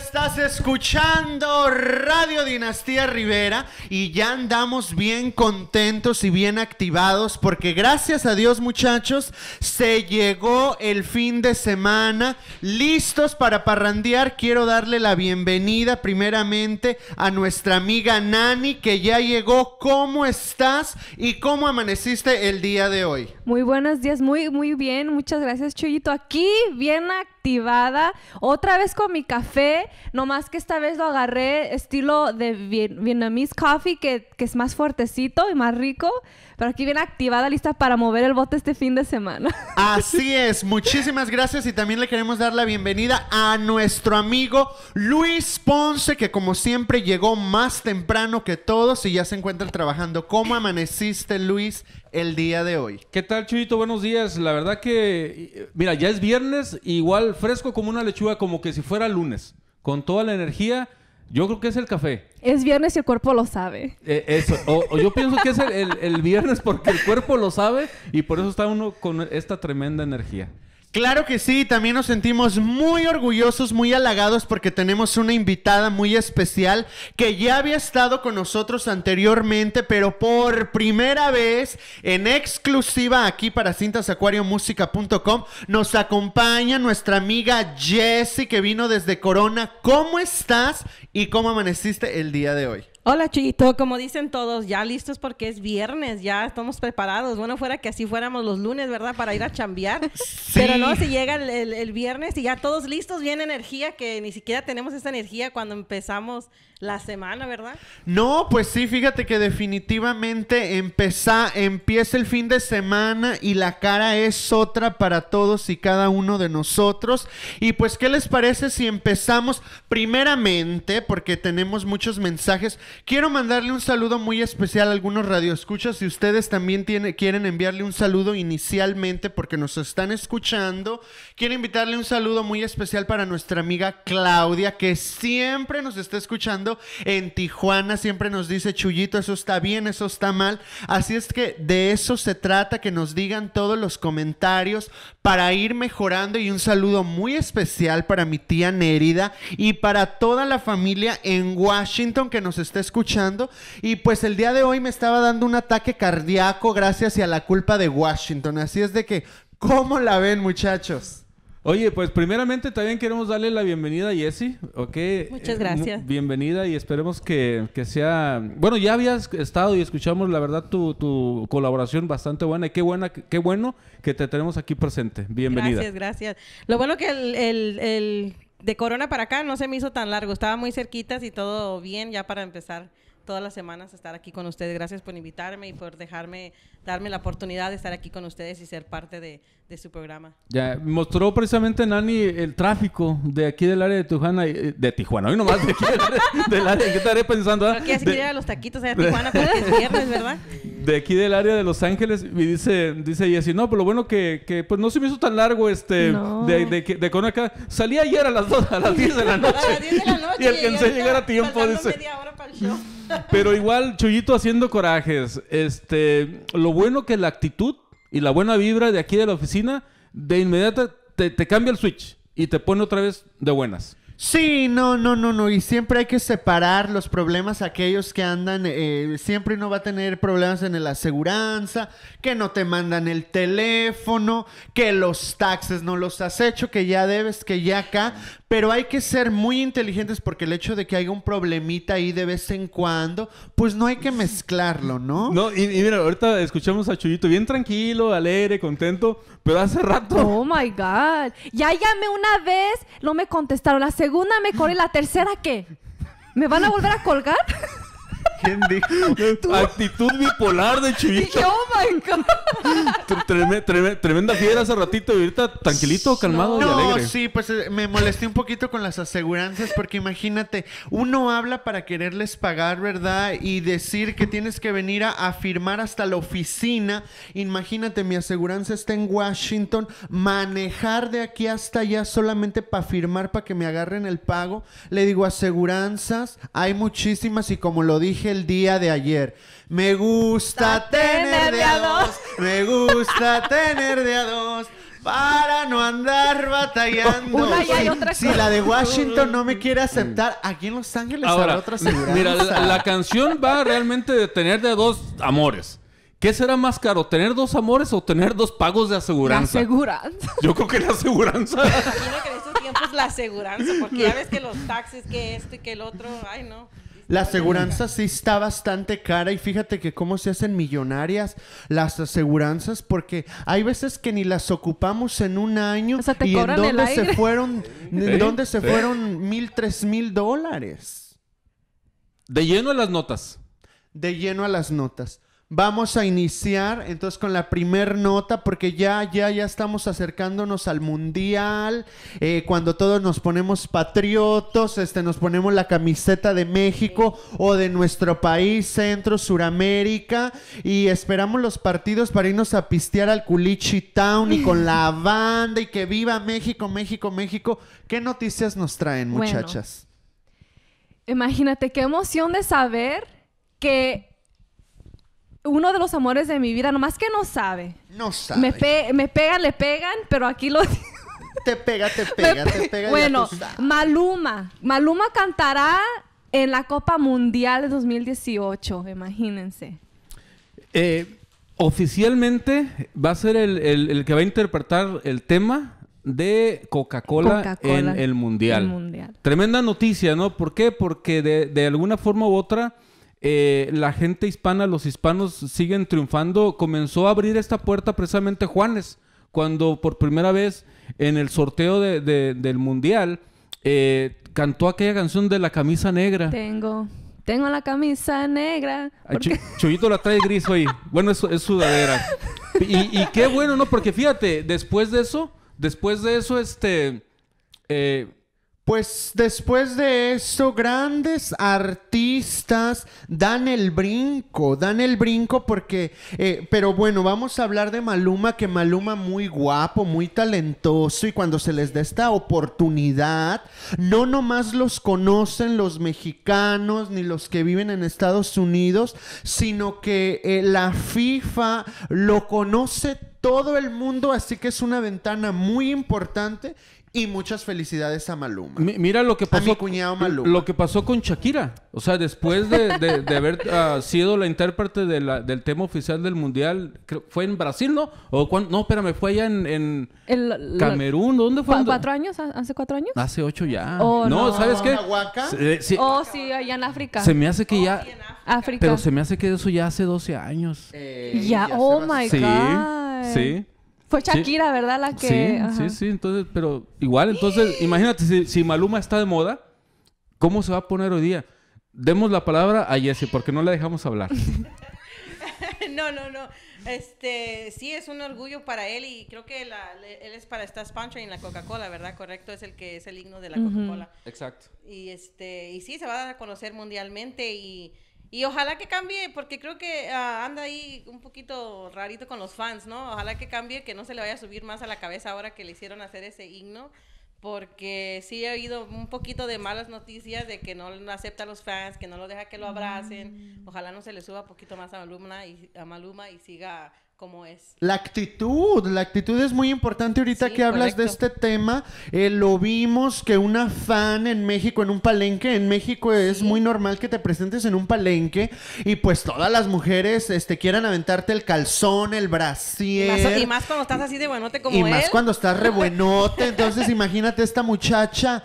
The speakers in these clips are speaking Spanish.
estás escuchando Radio Dinastía Rivera y ya andamos bien contentos y bien activados porque gracias a Dios muchachos se llegó el fin de semana listos para parrandear. Quiero darle la bienvenida primeramente a nuestra amiga Nani que ya llegó. ¿Cómo estás y cómo amaneciste el día de hoy? Muy buenos días, muy muy bien. Muchas gracias Chuyito. Aquí bien activada, otra vez con mi café, nomás que esta vez lo agarré estilo de Vietnamese coffee, que, que es más fuertecito y más rico pero aquí viene activada, lista para mover el bote este fin de semana. Así es, muchísimas gracias y también le queremos dar la bienvenida a nuestro amigo Luis Ponce, que como siempre llegó más temprano que todos y ya se encuentra trabajando. ¿Cómo amaneciste, Luis? el día de hoy. ¿Qué tal, Chuyito? Buenos días. La verdad que, eh, mira, ya es viernes, igual fresco como una lechuga, como que si fuera lunes, con toda la energía yo creo que es el café. Es viernes y el cuerpo lo sabe. Eh, eso. O, yo pienso que es el, viernes porque el cuerpo lo sabe y por eso está uno con esta tremenda energía. Claro que sí, también nos sentimos muy orgullosos, muy halagados porque tenemos una invitada muy especial que ya había estado con nosotros anteriormente, pero por primera vez en exclusiva aquí para cintasacuariomúsica.com nos acompaña nuestra amiga Jessy que vino desde Corona. ¿Cómo estás y cómo amaneciste el día de hoy? Hola chiquito, como dicen todos, ya listos porque es viernes, ya estamos preparados. Bueno, fuera que así fuéramos los lunes, ¿verdad? Para ir a chambear. Pero no, si llega el, viernes y ya todos listos, bien energía, que ni siquiera tenemos esa energía cuando empezamos la semana, ¿verdad? No, pues sí, fíjate que definitivamente empieza el fin de semana y la cara es otra para todos y cada uno de nosotros. Y pues, ¿qué les parece si empezamos primeramente, porque tenemos muchos mensajes? Quiero mandarle un saludo muy especial a algunos radioescuchos, Si ustedes también quieren enviarle un saludo inicialmente porque nos están escuchando, quiero invitarle un saludo muy especial para nuestra amiga Claudia, que siempre nos está escuchando en Tijuana. Siempre nos dice, chullito eso está bien, eso está mal. Así es que de eso se trata, que nos digan todos los comentarios para ir mejorando. Y un saludo muy especial para mi tía Nerida y para toda la familia en Washington que nos está escuchando. Y pues el día de hoy me estaba dando un ataque cardíaco gracias y a la culpa de Washington. Así es de que, ¿cómo la ven, muchachos? Oye, pues primeramente también queremos darle la bienvenida a Jessy, ¿ok? Muchas eh, gracias. bienvenida y esperemos que, que, sea... Bueno, ya habías estado y escuchamos, la verdad, tu, tu, colaboración bastante buena y qué, buena, qué bueno que te tenemos aquí presente. Bienvenida. Gracias, gracias. Lo bueno que el de Corona para acá no se me hizo tan largo. Estaba muy cerquitas y todo bien ya para empezar todas las semanas a estar aquí con ustedes. Gracias por invitarme y por dejarme, darme la oportunidad de estar aquí con ustedes y ser parte de, su programa. Ya, mostró precisamente Nani el tráfico de aquí del área de Tijuana, eh, de Tijuana, hoy nomás de aquí del área, del área, ¿qué estaré pensando? así ah? los taquitos allá de Tijuana porque es viernes, ¿verdad? de aquí del área de Los Ángeles y dice, dice así no, pero pues lo bueno que, que, pues no se me hizo tan largo este de, de, con acá. Salí ayer a las a las 10 de la noche. de la noche. y el a llegar a tiempo, dice. pero igual, Chuyito haciendo corajes. Este, lo bueno que la actitud y la buena vibra de aquí de la oficina, de inmediato te, te cambia el switch y te pone otra vez de buenas. Sí, no, no, no, no. Y siempre hay que separar los problemas aquellos que andan. Eh, siempre no va a tener problemas en la aseguranza, que no te mandan el teléfono, que los taxes no los has hecho, que ya debes, que ya acá. Pero hay que ser muy inteligentes porque el hecho de que haya un problemita ahí de vez en cuando, pues no hay que mezclarlo, ¿no? No, y, mira, ahorita escuchamos a Chuyito bien tranquilo, alegre, contento, pero hace rato. Oh my God. Ya llamé una vez, no me contestaron. La segunda me corrió, la tercera, ¿qué? ¿Me van a volver a colgar? ¿Quién dijo? Actitud bipolar de chivito. Oh tremenda fiera hace ratito y ahorita tranquilito, calmado no. y alegre. No, sí, pues eh, me molesté un poquito con las aseguranzas porque imagínate, uno habla para quererles pagar, ¿verdad? Y decir que tienes que venir a firmar hasta la oficina. Imagínate, mi aseguranza está en Washington, manejar de aquí hasta allá solamente para firmar, para que me agarren el pago. Le digo, aseguranzas, hay muchísimas y como lo dije, el día de ayer. Me gusta tener de a dos. Me gusta tener de a dos. Para no andar batallando. si, la de Washington no me quiere aceptar, aquí en Los Ángeles otra seguridad. Mira, la, canción va realmente de tener de dos amores. ¿Qué será más caro, tener dos amores o tener dos pagos de aseguranza? La aseguranza. Yo creo que la aseguranza. que en estos tiempos la aseguranza, porque ya ves que los taxis, que este que el otro, ay no. La aseguranza sí está bastante cara y fíjate que cómo se hacen millonarias las aseguranzas porque hay veces que ni las ocupamos en un año y en dónde se fueron, dónde se fueron mil, tres mil dólares. De lleno a las notas. De lleno a las notas. Vamos a iniciar entonces con la primer nota porque ya, ya, ya estamos acercándonos al mundial. Eh, cuando todos nos ponemos patriotos, este, nos ponemos la camiseta de México o de nuestro país, Centro, Suramérica, y esperamos los partidos para irnos a pistear al Culichi Town y con la banda y que viva México, México, México. ¿Qué noticias nos traen, muchachas? imagínate qué emoción de saber que uno de los amores de mi vida, nomás que no sabe. No sabe. Me, pegan, le pegan, pero aquí lo... te pega, te pega, te pega. Bueno, Maluma. Maluma cantará en la Copa Mundial de 2018, imagínense. Eh, oficialmente va a ser el, que va a interpretar el tema de Coca-Cola en el mundial. Tremenda noticia, ¿no? ¿Por qué? Porque de, de alguna forma u otra eh, la gente hispana, los hispanos siguen triunfando, comenzó a abrir esta puerta precisamente Juanes, cuando por primera vez en el sorteo del Mundial eh, cantó aquella canción de la camisa negra. Tengo. Tengo la camisa negra. Chuyito la trae gris hoy. Bueno, es, es sudadera. Y, qué bueno, ¿no? Porque fíjate, después de eso, después de eso, este, eh, pues después de eso, grandes artistas dan el brinco, dan el brinco porque, eh, pero bueno, vamos a hablar de Maluma, que Maluma muy guapo, muy talentoso y cuando se les da esta oportunidad, no nomás los conocen los mexicanos ni los que viven en Estados Unidos, sino que eh, la FIFA lo conoce todo el mundo, así que es una ventana muy importante y muchas felicidades a Maluma. mira lo que pasó. cuñado Lo que pasó con Shakira. O sea, después de, haber ah, sido la intérprete del tema oficial del mundial, ¿fue en Brasil, no? ¿O No, espérame, fue allá en, Camerún. ¿Dónde fue? ¿Cuatro años? ¿Hace cuatro años? Hace ocho ya. Oh, no, ¿sabes qué? Eh, oh, sí, allá en África. Se me hace que ya. Oh, Pero se me hace que eso ya hace doce años. Eh, ya, oh my God. sí. Fue Shakira, ¿verdad? La que. Sí, sí, Entonces, pero igual, entonces, imagínate, si, Maluma está de moda, ¿cómo se va a poner hoy día? Demos la palabra a Jesse, porque no la dejamos hablar. no, no, no. Este, sí, es un orgullo para él y creo que él es para esta y en la Coca-Cola, ¿verdad? Correcto, es el que es el himno de la Coca-Cola. Exacto. Y este, y sí, se va a conocer mundialmente y y ojalá que cambie, porque creo que ah, anda ahí un poquito rarito con los fans, ¿no? Ojalá que cambie, que no se le vaya a subir más a la cabeza ahora que le hicieron hacer ese himno, porque sí ha habido un poquito de malas noticias de que no, lo acepta los fans, que no lo deja que lo abracen. Mm. Ojalá no se le suba un poquito más a Maluma y, a Maluma y siga es. La actitud, la actitud es muy importante ahorita que hablas de este tema. Eh, lo vimos que una fan en México, en un palenque, en México es muy normal que te presentes en un palenque y pues todas las mujeres este, quieran aventarte el calzón, el brasier. Y más, cuando estás así de buenote como Y más cuando estás re buenote. Entonces imagínate esta muchacha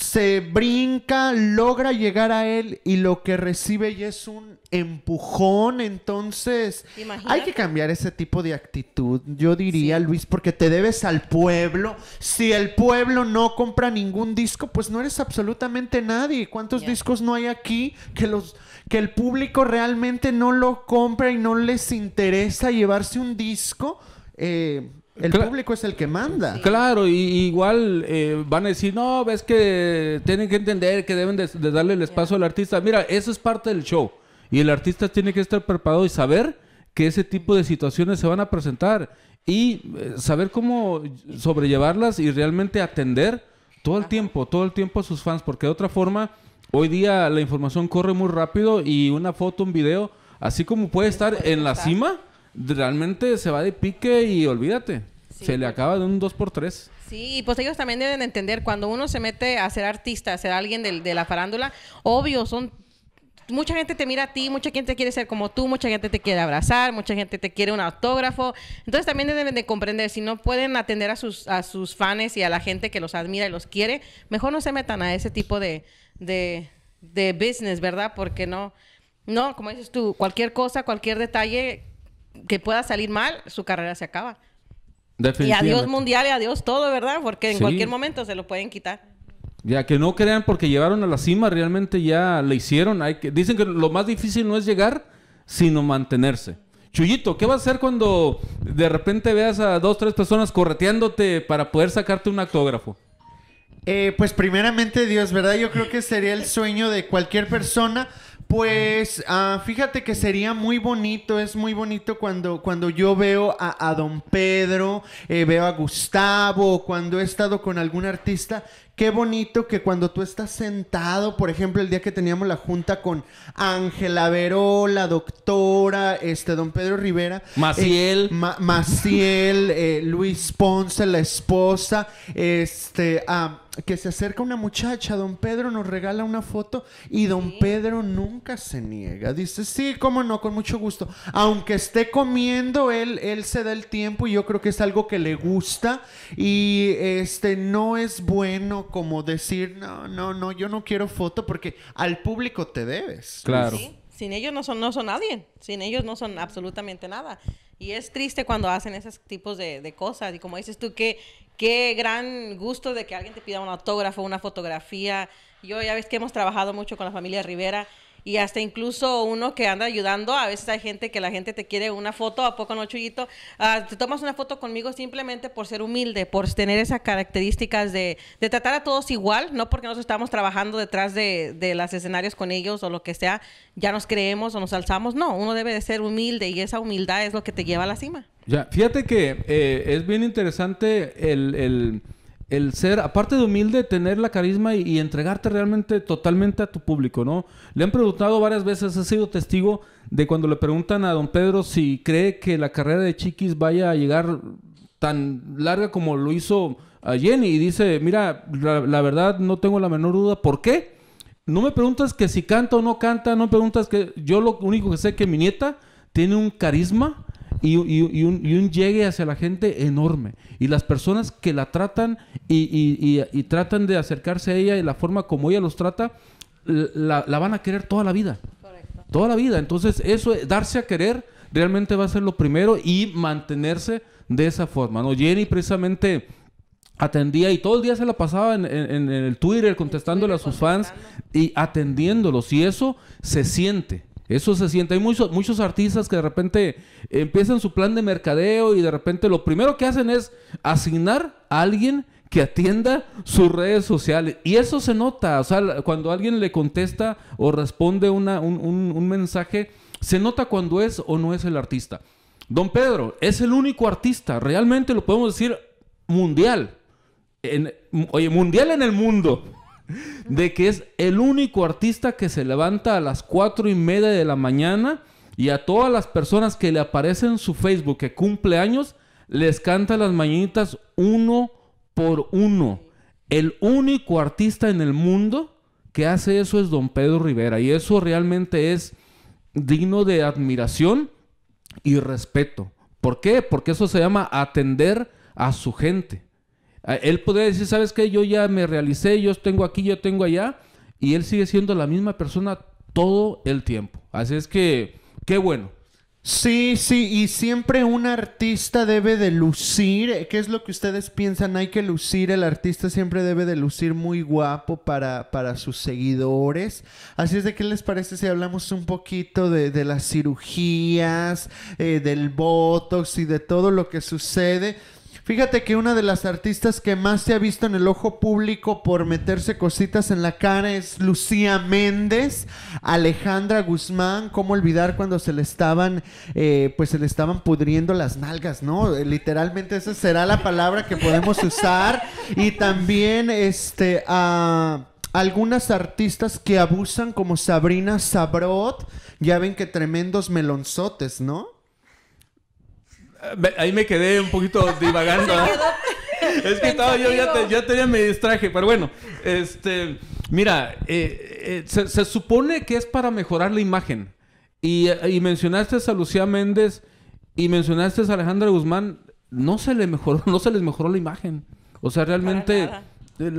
se brinca, logra llegar a él y lo que recibe ya es un empujón. Entonces, hay que cambiar ese tipo de actitud, yo diría, Luis, porque te debes al pueblo. Si el pueblo no compra ningún disco, pues no eres absolutamente nadie. ¿Cuántos discos no hay aquí que los que el público realmente no lo compra y no les interesa llevarse un disco? Eh, el público es el que manda. Claro, y igual eh, van a decir, no, ves que tienen que entender que deben de, darle el espacio al artista. Mira, eso es parte del show. Y el artista tiene que estar preparado y saber que ese tipo de situaciones se van a presentar y eh, saber cómo sobrellevarlas y realmente atender todo el tiempo, todo el tiempo a sus fans, porque de otra forma, hoy día la información corre muy rápido y una foto, un video, así como puede estar en la cima, realmente se va de pique y olvídate. Se le acaba de un 2 por 3 Sí, pues ellos también deben entender, cuando uno se mete a ser artista, a ser alguien de, de la farándula, obvio, son mucha gente te mira a ti, mucha gente quiere ser como tú, mucha gente te quiere abrazar, mucha gente te quiere un autógrafo. Entonces también deben de comprender, si no pueden atender a sus, a sus fans y a la gente que los admira y los quiere, mejor no se metan a ese tipo de, de, de business, ¿verdad? Porque no, no, como dices tú, cualquier cosa, cualquier detalle que pueda salir mal, su carrera se acaba. Y adiós mundial y adiós todo, ¿verdad? Porque en cualquier momento se lo pueden quitar. Ya que no crean porque llevaron a la cima, realmente ya le hicieron. Hay que... Dicen que lo más difícil no es llegar, sino mantenerse. Chuyito, ¿qué va a hacer cuando de repente veas a dos, tres personas correteándote para poder sacarte un actógrafo? Eh, pues primeramente Dios, ¿verdad? Yo creo que sería el sueño de cualquier persona pues ah, fíjate que sería muy bonito, es muy bonito cuando, cuando yo veo a, don Pedro, eh, veo a Gustavo, cuando he estado con algún artista, qué bonito que cuando tú estás sentado, por ejemplo, el día que teníamos la junta con Ángela la doctora, este, don Pedro Rivera. Maciel. Eh, Maciel, eh, Luis Ponce, la esposa, este... ah que se acerca una muchacha, don Pedro nos regala una foto y don Pedro nunca se niega. Dice, sí, cómo no, con mucho gusto. Aunque esté comiendo, él, él se da el tiempo y yo creo que es algo que le gusta y este no es bueno como decir, no, no, no, yo no quiero foto porque al público te debes. Claro. Sin ellos no son, no son nadie, sin ellos no son absolutamente nada. Y es triste cuando hacen esos tipos de, de cosas. Y como dices tú, que qué gran gusto de que alguien te pida un autógrafo, una fotografía. Yo ya ves que hemos trabajado mucho con la familia Rivera y hasta incluso uno que anda ayudando, a veces hay gente que la gente te quiere una foto, ¿a poco no, Chuyito? Ah, te tomas una foto conmigo simplemente por ser humilde, por tener esas características de, de tratar a todos igual, no porque nos estamos trabajando detrás de, de los escenarios con ellos o lo que sea, ya nos creemos o nos alzamos, no, uno debe de ser humilde y esa humildad es lo que te lleva a la cima. Ya, fíjate que eh, es bien interesante el el ser, aparte de humilde, tener la carisma y, entregarte realmente totalmente a tu público, ¿no? Le han preguntado varias veces, he sido testigo de cuando le preguntan a don Pedro si cree que la carrera de Chiquis vaya a llegar tan larga como lo hizo a Jenny. Y dice, mira, la, verdad no tengo la menor duda, ¿por qué? No me preguntas que si canta o no canta, no me preguntas que yo lo único que sé que mi nieta tiene un carisma y, un, llegue hacia la gente enorme. Y las personas que la tratan y, tratan de acercarse a ella y la forma como ella los trata, la, van a querer toda la vida. Toda la vida. Entonces, eso, darse a querer, realmente va a ser lo primero y mantenerse de esa forma. ¿no? Jenny, precisamente atendía y todo el día se la pasaba en, el Twitter contestándole a sus fans y atendiéndolos. Y eso se siente. Eso se siente. Hay muchos, artistas que de repente empiezan su plan de mercadeo y de repente lo primero que hacen es asignar a alguien que atienda sus redes sociales. Y eso se nota. O sea, cuando alguien le contesta o responde un, mensaje, se nota cuando es o no es el artista. Don Pedro es el único artista, realmente lo podemos decir mundial. oye, mundial en el mundo de que es el único artista que se levanta a las cuatro y media de la mañana y a todas las personas que le aparecen en su Facebook que cumple años, les canta las mañanitas uno por uno. El único artista en el mundo que hace eso es don Pedro Rivera y eso realmente es digno de admiración y respeto. ¿Por qué? Porque eso se llama atender a su gente. Ah, él podría decir, ¿sabes qué? Yo ya me realicé, yo tengo aquí, yo tengo allá, y él sigue siendo la misma persona todo el tiempo. Así es que, qué bueno. Sí, sí, y siempre un artista debe de lucir, ¿qué es lo que ustedes piensan? Hay que lucir, el artista siempre debe de lucir muy guapo para, para sus seguidores. Así es de qué les parece si hablamos un poquito de, de las cirugías, eh, del Botox y de todo lo que sucede Fíjate que una de las artistas que más se ha visto en el ojo público por meterse cositas en la cara es Lucía Méndez, Alejandra Guzmán, cómo olvidar cuando se le estaban, eh, pues se le estaban pudriendo las nalgas, ¿no? Eh, literalmente esa será la palabra que podemos usar. Y también, este, a... algunas artistas que abusan como Sabrina Sabrot, ya ven que tremendos melonzotes, ¿no? Ahí me quedé un poquito divagando. es que estaba yo ya, te, tenía me distraje, pero bueno, este, mira, eh, eh, se, supone que es para mejorar la imagen. Y, mencionaste a Lucía Méndez y mencionaste a Alejandra Guzmán, no se le mejoró, no se les mejoró la imagen. O sea, realmente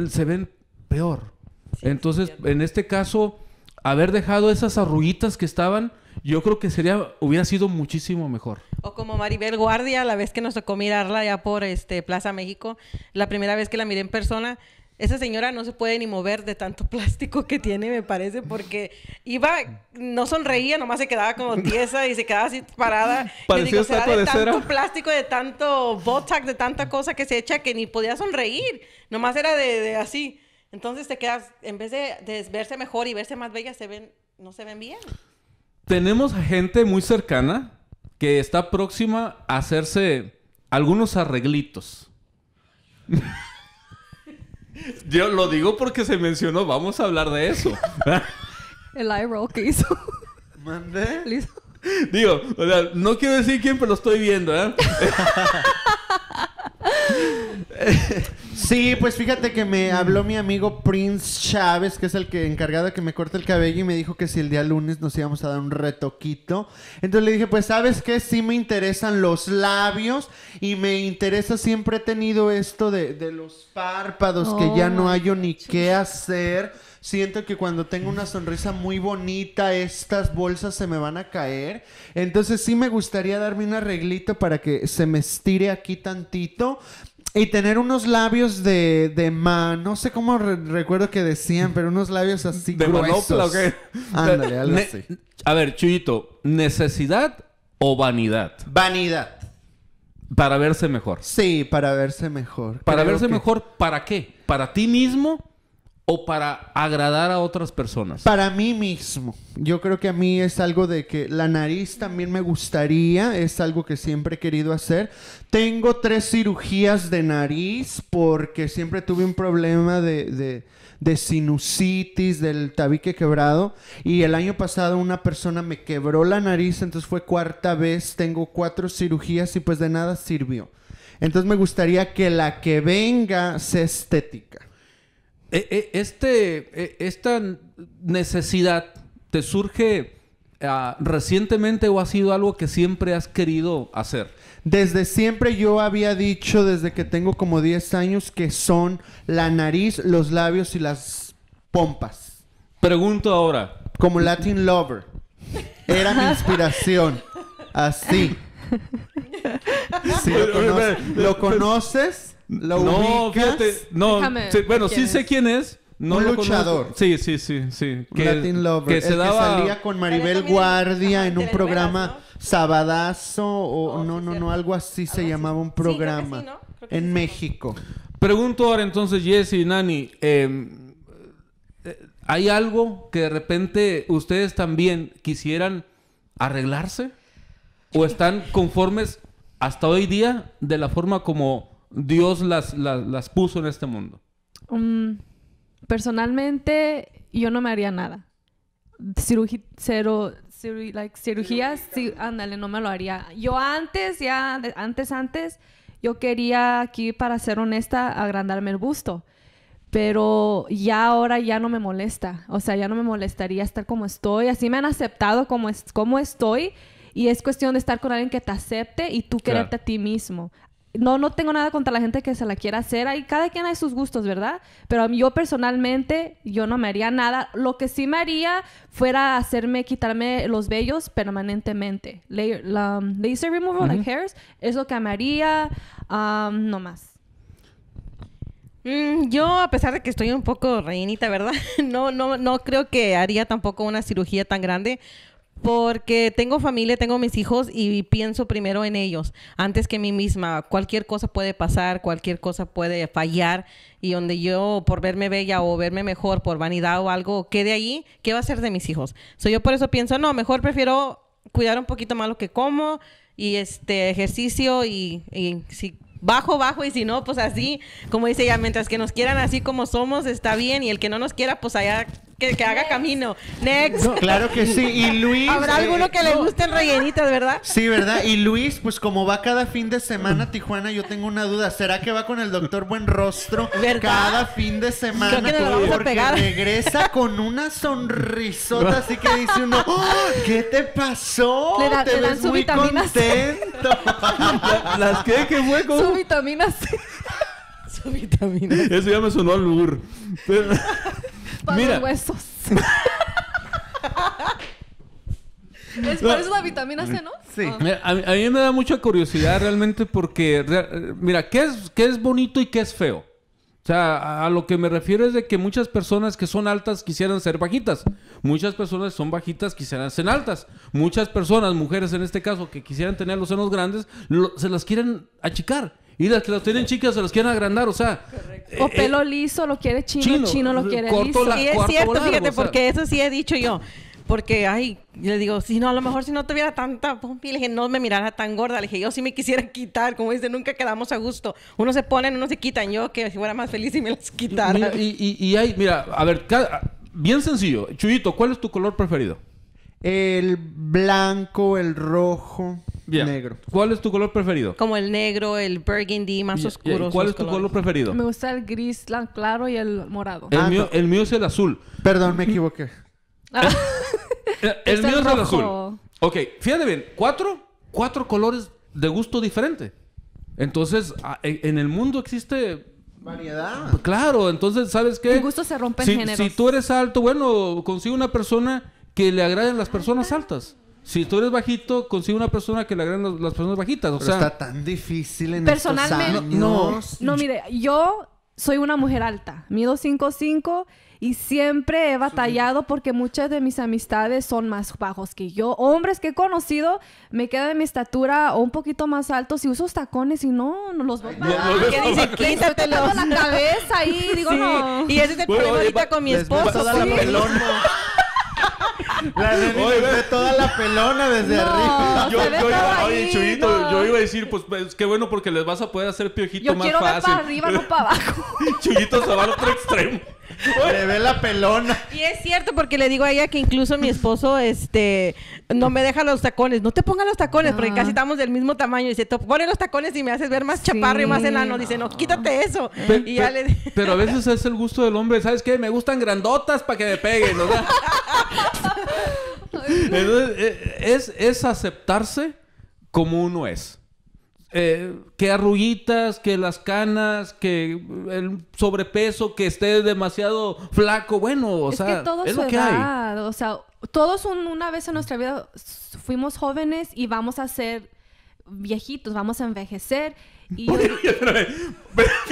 se ven peor. Entonces, en este caso, haber dejado esas arruguitas que estaban, yo creo que sería, hubiera sido muchísimo mejor. O como Maribel Guardia, la vez que nos tocó mirarla ya por este Plaza México, la primera vez que la miré en persona, esa señora no se puede ni mover de tanto plástico que tiene, me parece, porque iba, no sonreía, nomás se quedaba como tiesa y se quedaba así parada. Parecía digo, de, de tanto plástico, de tanto botox, de tanta cosa que se echa que ni podía sonreír, nomás era de, de así. Entonces te quedas, en vez de, verse mejor y verse más bella, se ven, no se ven bien. Tenemos gente muy cercana que está próxima a hacerse algunos arreglitos. Yo lo digo porque se mencionó, vamos a hablar de eso. El eye roll que hizo. ¿Mandé? Digo, o sea, no quiero decir quién, pero lo estoy viendo, ¿eh? Sí, pues fíjate que me habló mi amigo Prince Chávez, que es el que encargado de que me corte el cabello, y me dijo que si el día lunes nos íbamos a dar un retoquito. Entonces le dije, pues sabes qué, sí me interesan los labios y me interesa, siempre he tenido esto de, los párpados, que ya oh no hay ni qué hacer. Siento que cuando tengo una sonrisa muy bonita, estas bolsas se me van a caer. Entonces sí me gustaría darme un arreglito para que se me estire aquí tantito. Y tener unos labios de, de no sé cómo recuerdo que decían, pero unos labios así ¿De monopla o qué? Ándale, A ver, Chuyito, ¿necesidad o vanidad? Vanidad. Para verse mejor. Sí, para verse mejor. Para verse mejor, ¿para qué? ¿Para ti mismo? o para agradar a otras personas? Para mí mismo. Yo creo que a mí es algo de que la nariz también me gustaría, es algo que siempre he querido hacer. Tengo tres cirugías de nariz porque siempre tuve un problema de, sinusitis, del tabique quebrado. Y el año pasado una persona me quebró la nariz, entonces fue cuarta vez, tengo cuatro cirugías y pues de nada sirvió. Entonces me gustaría que la que venga sea estética. E, e, este, e, esta necesidad te surge ah, recientemente o ha sido algo que siempre has querido hacer? Desde siempre yo había dicho, desde que tengo como 10 años, que son la nariz, los labios y las pompas. Pregunto ahora. Como Latin Lover. Era mi inspiración. Así. ¿lo conoces no, fíjate, no, bueno, sí sé quién es. No un luchador. Sí, sí, sí, sí. Que, Latin Que, se daba... que salía con Maribel Guardia en un programa Sabadazo o oh, no, no, no, algo así se llamaba un programa en México. Pregunto ahora entonces, Jesse, Nani, em, eh, ¿hay algo que de repente ustedes también quisieran arreglarse? ¿O están conformes hasta hoy día de la forma como Dios las, las, puso en este mundo? Mm, personalmente, yo no me haría nada. cirugía cero, cirugías, sí, ándale, no me lo haría. Yo antes, ya, antes, antes, yo quería aquí, para ser honesta, agrandarme el busto. Pero ya ahora ya no me molesta. O sea, ya no me molestaría estar como estoy. Así me han aceptado como, como estoy. Y es cuestión de estar con alguien que te acepte y tú quererte a ti mismo no, no tengo nada contra la gente que se la quiera hacer. ahí cada quien hay sus gustos, ¿verdad? Pero yo personalmente, yo no me haría nada. Lo que sí me haría fuera hacerme quitarme los vellos permanentemente. la, laser removal, uh hairs, es lo que me haría. no más. Mm, yo, a pesar de que estoy un poco reinita, ¿verdad? no, no, no creo que haría tampoco una cirugía tan grande porque tengo familia, tengo mis hijos y pienso primero en ellos, antes que mí misma. Cualquier cosa puede pasar, cualquier cosa puede fallar y donde yo por verme bella o verme mejor por vanidad o algo quede ahí, ¿qué va a ser de mis hijos? Soy yo por eso pienso, no, mejor prefiero cuidar un poquito más lo que como y este ejercicio y, y si bajo, bajo, y si no, pues así, como dice ella, mientras que nos quieran así como somos, está bien, y el que no nos quiera, pues allá que, haga camino. Next. claro que sí. Y Luis. Habrá eh, alguno que le guste gusten rellenitas, ¿verdad? Sí, ¿verdad? Y Luis, pues como va cada fin de semana a Tijuana, yo tengo una duda. ¿Será que va con el doctor Buen Rostro cada fin de semana? Creo que regresa con una sonrisota, así que dice uno, ¡Ah! ¿qué te pasó? Le da, te ves muy contento. Las que, que hueco. Su vitamina C vitamina. Eso ya me sonó al lur. Para Mira. los huesos. ¿Es, por eso la vitamina C, ¿no? Sí. Ah. a, mí me da mucha curiosidad realmente porque, mira, ¿qué es, ¿qué es bonito y qué es feo? O sea, a, lo que me refiero es de que muchas personas que son altas quisieran ser bajitas. Muchas personas son bajitas quisieran ser altas. Muchas personas, mujeres en este caso, que quisieran tener los senos grandes, se las quieren achicar. Y las que las tienen chicas se las quieren agrandar, o sea... Eh, o pelo eh, liso lo quiere chino, chino, lo quiere liso. y es cierto, fíjate, porque eso sí he dicho yo porque, ay, le digo, si no, a lo mejor si no tuviera tanta pompi, le dije, no me mirara tan gorda, le dije, yo sí me quisiera quitar, como dice, nunca quedamos a gusto. Uno se ponen, uno se quitan, yo que si fuera más feliz y me las quitara. y, y, hay, mira, a ver, bien sencillo, Chuyito, ¿cuál es tu color preferido? El blanco, el rojo. Negro. ¿Cuál es tu color preferido? Como el negro, el burgundy más oscuro. Eh, ¿Cuál es tu color preferido? Me gusta el gris claro y el morado. El, ah, mío, el es el azul. Perdón, me equivoqué. Eh, eh, el, mío es el azul. Ok, fíjate bien, cuatro, cuatro colores de gusto diferente. Entonces, ah, en el mundo existe Variedad. Claro, entonces, ¿sabes qué? El gusto se rompe en general. Si tú eres alto, bueno, consigue una persona que le agraden las personas altas. Si tú eres bajito, consigue una persona que le agreguen las, personas bajitas. O Pero está tan difícil en Personalmente, estos años. No, no, mire, yo soy una mujer alta. Mido 5'5 y siempre he batallado porque muchas de mis amistades son más bajos que yo. Hombres que he conocido me queda de mi estatura o un poquito más alto si uso tacones y no, no los voy a pagar. ¿Qué dice, quítatelos. la cabeza ahí, digo, no. Y ese es el problema ahorita con mi esposo. la La de ve toda la pelona desde arriba. Yo, yo iba, oye, Chuyito, yo iba a decir, pues, pues, qué bueno porque les vas a poder hacer piojito más fácil. Yo quiero para arriba, no para abajo. Chuyito se va al otro extremo. Le ve la pelona. Y es cierto, porque le digo a ella que incluso mi esposo, este, no me deja los tacones. No te pongas los tacones, porque ah. casi estamos del mismo tamaño. Y dice, pone los tacones y me haces ver más chaparro y más enano. Dice, no, quítate eso. Ah. Pero a veces es el gusto del hombre. ¿Sabes qué? Me gustan grandotas para que me peguen, eh, es, es aceptarse como uno es. Eh, que arruguitas, que las canas, que el sobrepeso, que esté demasiado flaco. Bueno, o sea, es lo que hay. O sea, todos una vez en nuestra vida fuimos jóvenes y vamos a ser viejitos, vamos a envejecer. Y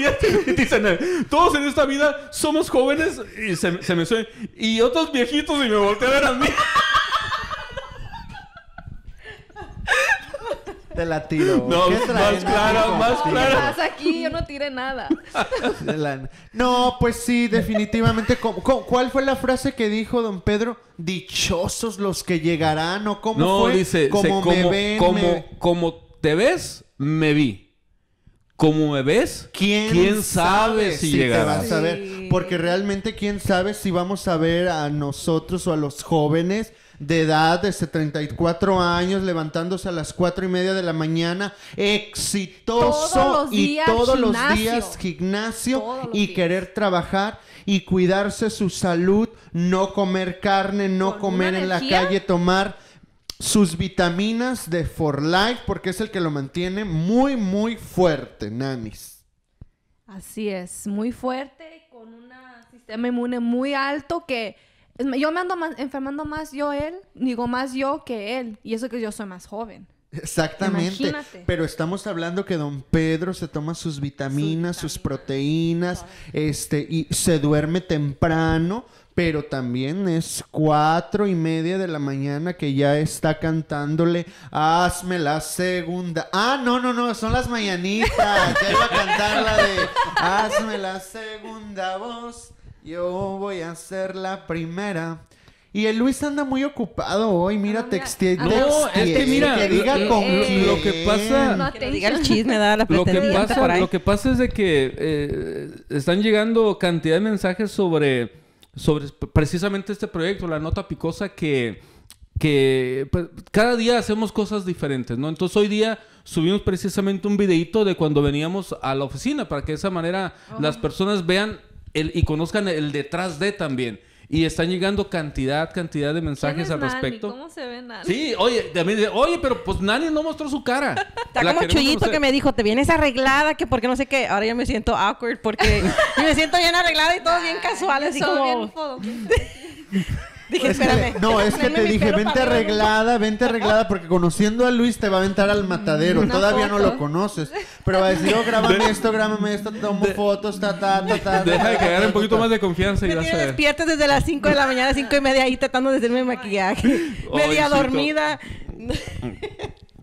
eh, todos en esta vida somos jóvenes y se, me suena. Y otros viejitos y me voltean a ver a mí. Te la tiro. más claro, más claro. ¿Qué aquí? Yo no tiré nada. No, pues sí, definitivamente. ¿Cómo- cuál fue la frase que dijo don Pedro? Dichosos los que llegarán o cómo No, fue. dice, como me ven, como, te ves, me vi. Como me ves, ¿Quién, sabe si, llegará? a ver? Porque realmente quién sabe si vamos a ver a nosotros o a los jóvenes de edad, de este, 34 años, levantándose a las 4 y media de la mañana, exitoso y todos los días gimnasio y querer trabajar y cuidarse su salud, no comer carne, no comer en la calle, tomar sus vitaminas de For Life porque es el que lo mantiene muy, muy fuerte, Nanis. Así es, muy fuerte, con un sistema inmune muy alto que yo me ando más, enfermando más yo él, digo más yo que él. Y eso que yo soy más joven. Exactamente. Imagínate. Pero estamos hablando que don Pedro se toma sus vitaminas, sus, proteínas, este, y se duerme temprano, pero también es cuatro y media de la mañana que ya está cantándole Hazme la segunda. Ah, no, no, no, son las mañanitas. ya iba a cantar la de Hazme la segunda voz. Yo voy a ser la primera. Y el Luis anda muy ocupado hoy, mira, ah, ah No, es que mira, diga lo, con lo que pasa, diga da la lo lo que pasa es de que eh, están llegando cantidad de mensajes sobre sobre precisamente este proyecto, la nota picosa que que pues, cada día hacemos cosas diferentes, ¿no? Entonces hoy día subimos precisamente un videito de cuando veníamos a la oficina para que de esa manera oh. las personas vean y conozcan el detrás de también. Y están llegando cantidad, cantidad de mensajes al respecto. ¿Cómo se ve Sí, oye, también dice, oye, pero pues Nani no mostró su cara. Está como Chuyito que me dijo, te vienes arreglada, que porque no sé qué. Ahora ya me siento awkward porque me siento bien arreglada y todo bien casual, así como... Bien no, es que te dije, vente arreglada, vente arreglada, porque conociendo a Luis te va a aventar al matadero. Todavía no lo conoces. Pero va a decir, oh, grábame esto, grábame esto, tomo fotos, ta, ta, ta, Deja de crear un poquito más de confianza y vas despiertas desde las 5 de la mañana, 5 y media, ahí tratando de hacerme maquillaje. Media dormida.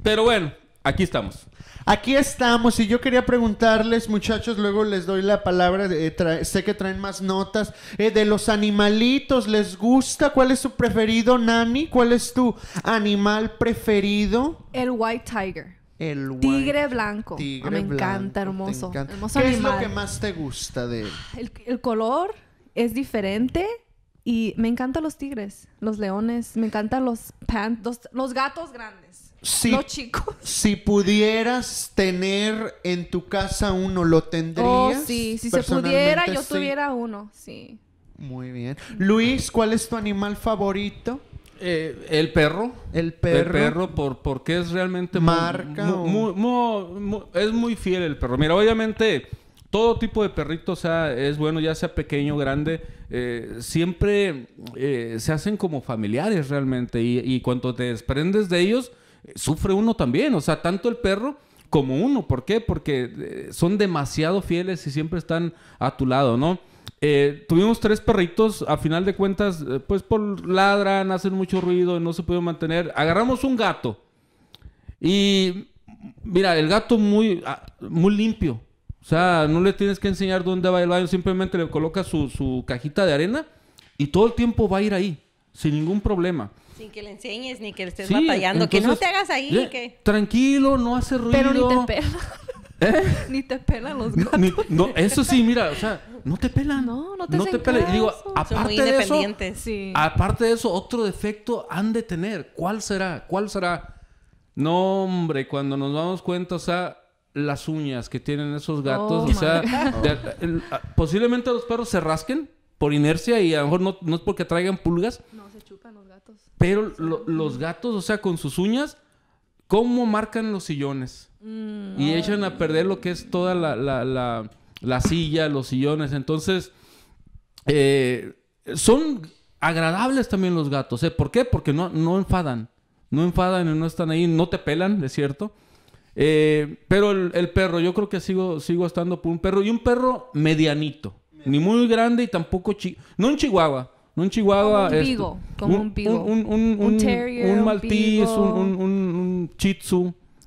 Pero bueno, aquí estamos. Aquí estamos y yo quería preguntarles, muchachos, luego les doy la palabra, eh, sé que traen más notas, eh, de los animalitos, ¿les gusta? ¿Cuál es su preferido, Nani? ¿Cuál es tu animal preferido? El white tiger. El white tigre blanco. Tigre me encanta, hermoso. ¿Qué es lo que más te gusta de él? El, color es diferente. Y me encantan los tigres, los leones, me encantan los, los gatos grandes si, chicos. Si pudieras tener en tu casa uno, ¿lo oh, tendrías? Oh, sí, si se pudiera, yo tuviera uno, sí. Muy bien. Luis, ¿cuál es tu animal favorito? Eh, el perro. El perro. El perro, por, porque es realmente. Marca. Muy, es muy fiel el perro. Mira, obviamente, todo tipo de perrito, o sea, es bueno, ya sea pequeño, grande, eh, siempre eh, se hacen como familiares realmente. Y, y cuando te desprendes de ellos sufre uno también, o sea, tanto el perro como uno. ¿Por qué? Porque eh, son demasiado fieles y siempre están a tu lado, ¿no? Eh, tuvimos tres perritos, a final de cuentas, eh, pues por ladran, hacen mucho ruido, no se pueden mantener. Agarramos un gato y mira, el gato muy, ah, muy limpio. O sea, no le tienes que enseñar dónde va el baño, simplemente le colocas su cajita de arena y todo el tiempo va a ir ahí, sin ningún problema. Sin que le enseñes ni que le estés batallando. que no te hagas ahí. que... Tranquilo, no hace ruido. Pero ni te pelan. ¿Eh? Ni te pelan los gatos. no, eso sí, mira, o sea, no te pelan. No, no te, no te pelan. Y digo, aparte Son muy de eso, sí. aparte de eso, otro defecto han de tener. ¿Cuál será? ¿Cuál será? No, hombre, cuando nos damos cuenta, o sea, las uñas que tienen esos gatos, oh o sea, ah, posiblemente los perros se rasquen por inercia y a lo mejor no, no es porque traigan pulgas. No pero los gatos, o sea, con sus uñas, ¿cómo marcan los sillones? Mm. y echan a perder lo que es toda la, la, silla, los sillones. Entonces, eh, son agradables también los gatos. ¿eh? ¿Por qué? Porque no, no enfadan. No enfadan y no están ahí, no te pelan, es cierto. Eh, pero el, perro, yo creo que sigo, sigo estando por un perro. Y un perro medianito. Ni muy grande y tampoco... Chi no un chihuahua. Un chihuahua. un este, pigo. como un, pigo. Un, un, un, terrier. Un maltés, un, un,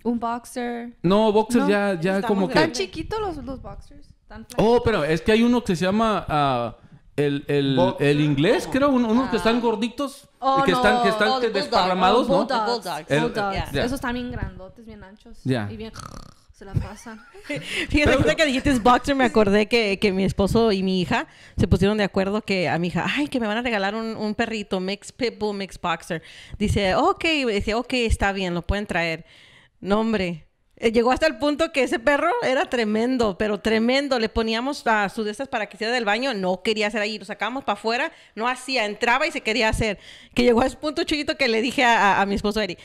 Un boxer. No, boxer ya, ya como que. Tan chiquitos los, los boxers. oh, pero es que hay uno que se llama. Ah, el, el, el, inglés, creo, unos que están ah. gorditos, oh, que están, que están oh, desparramados, oh, ¿no? Bulldogs. Bulldogs. El, Esos están bien grandotes, bien anchos. Y bien. Se la pasan. Fíjate, que dijiste boxer, me acordé que, que, mi esposo y mi hija se pusieron de acuerdo que a mi hija, ay, que me van a regalar un, un perrito, mix pitbull, mix boxer. Dice, ok, dice, ok, está bien, lo pueden traer. No, hombre. Eh, llegó hasta el punto que ese perro era tremendo, pero tremendo. Le poníamos a de estas para que hiciera del baño, no quería hacer ahí. Lo sacábamos para afuera, no hacía, entraba y se quería hacer. Que llegó a ese punto chiquito que le dije a, a mi esposo Eri,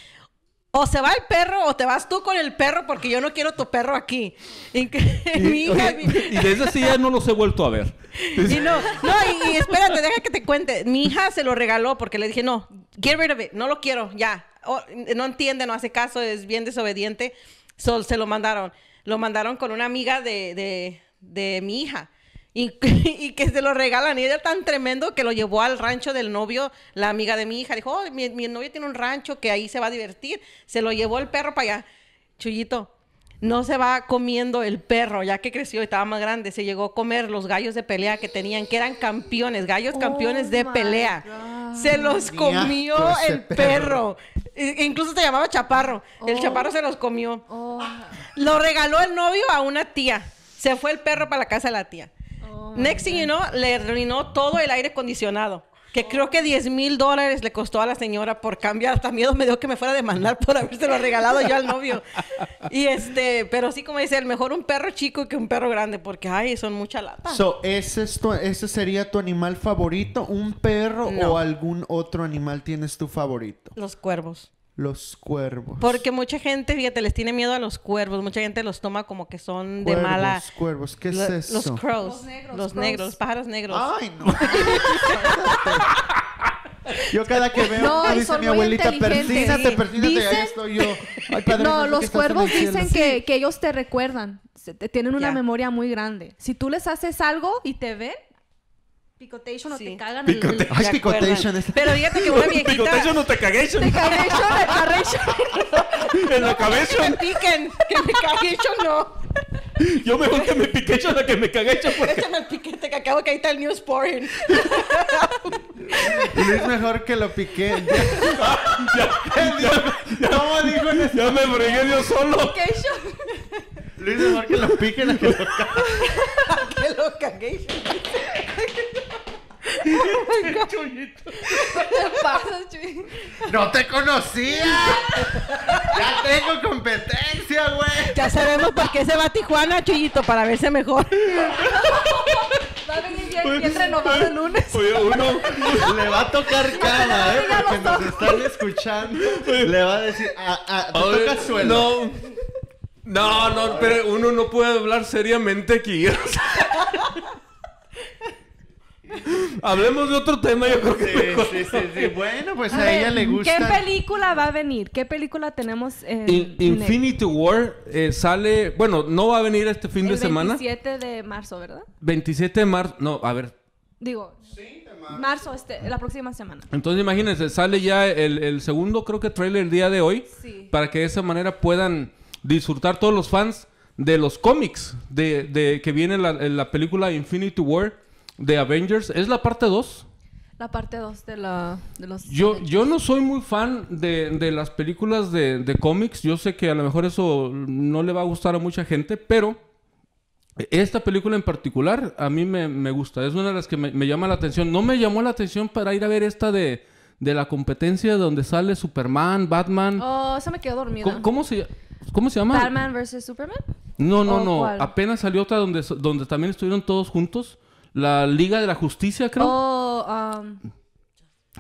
o se va el perro o te vas tú con el perro porque yo no quiero tu perro aquí. Y, desde ese día no los he vuelto a ver. Y no, no y, espérate, deja que te cuente. Mi hija se lo regaló porque le dije, no, get rid of it, no lo quiero, ya. no entiende, no hace caso, es bien desobediente. So, se lo mandaron. Lo mandaron con una amiga de mi hija. Y, que se lo regalan. Y era tan tremendo que lo llevó al rancho del novio, la amiga de mi hija. Dijo, mi, novio tiene un rancho que ahí se va a divertir. Se lo llevó el perro para allá. Chuyito, no se va comiendo el perro, ya que creció y estaba más grande. Se llegó a comer los gallos de pelea que tenían, que eran campeones, gallos oh campeones de pelea. Se los comió el perro. incluso se llamaba Chaparro. El oh. Chaparro se los comió. Oh. Lo regaló el novio a una tía. Se fue el perro para la casa de la tía. Oh, Next thing you know, le arruinó todo el aire acondicionado. Que oh. creo que 10 mil dólares le costó a la señora por cambiar. Hasta miedo me dio que me fuera a demandar por habérselo regalado yo al novio. Y este, pero sí, como dice, el mejor un perro chico que un perro grande, porque ay, son mucha lata. So, ¿ese, es ¿Ese sería tu animal favorito? ¿Un perro o algún otro animal tienes tu favorito? Los cuervos los cuervos. Porque mucha gente, fíjate, les tiene miedo a los cuervos. Mucha gente los toma como que son de mala. Los cuervos, ¿qué es eso? Los crows. Los negros. Los negros, pájaros negros. Ay, no. Yo cada que veo, no, dice mi abuelita, persínate, estoy yo. no, los cuervos dicen que, que, ellos te recuerdan, tienen una memoria muy grande. Si tú les haces algo y te ven, Picotation no te cagan el, Pero fíjate que una viejita... Picotation o te cagation Te te en la cabeza. Que me piquen. Que me yo no. Yo mejor que me piquecho la que me cagation Porque... Échame el piquete que acabo está el news porn. Luis mejor que lo piqué. ya, ya, ya, me fregué yo solo. Luis, mejor que lo piquen a que lo cague. que lo cagué. ¡No te conocía! ¡Ya tengo competencia, güey! Ya sabemos por qué se va a Tijuana, Chuyito, para verse mejor. Va a venir bien, bien pues, renovado el lunes. Oye, uno le va a tocar cara, ¿eh? Porque nos están escuchando. Le va a decir, ah, ah, toca suelo. No. No, no, pero uno no puede hablar seriamente aquí. Hablemos de otro tema, yo creo que. Sí, Bueno, pues a, ella le gusta. ¿Qué película va a venir? ¿Qué película tenemos? Infinity War eh, sale. Bueno, no va a venir este fin de semana. 27 de marzo, ¿verdad? 27 de marzo. No, a ver, Digo, sí, marzo, marzo este, la próxima semana. Entonces imagínense, sale ya el, segundo, creo que trailer el día de hoy, sí. para que de esa manera puedan disfrutar todos los fans de los cómics de, que viene la, la película Infinity War de Avengers. ¿Es la parte 2? La parte 2 de, la, de los... Yo, yo no soy muy fan de, las películas de, cómics. Yo sé que a lo mejor eso no le va a gustar a mucha gente, pero esta película en particular a mí me, gusta. Es una de las que me, llama la atención. No me llamó la atención para ir a ver esta de, de la competencia donde sale Superman, Batman. Oh, esa me quedó dormida. ¿Cómo, se, llama? Batman vs. Superman. No, no, no. Apenas salió otra donde, donde también estuvieron todos juntos la Liga de la Justicia, creo. Oh, um,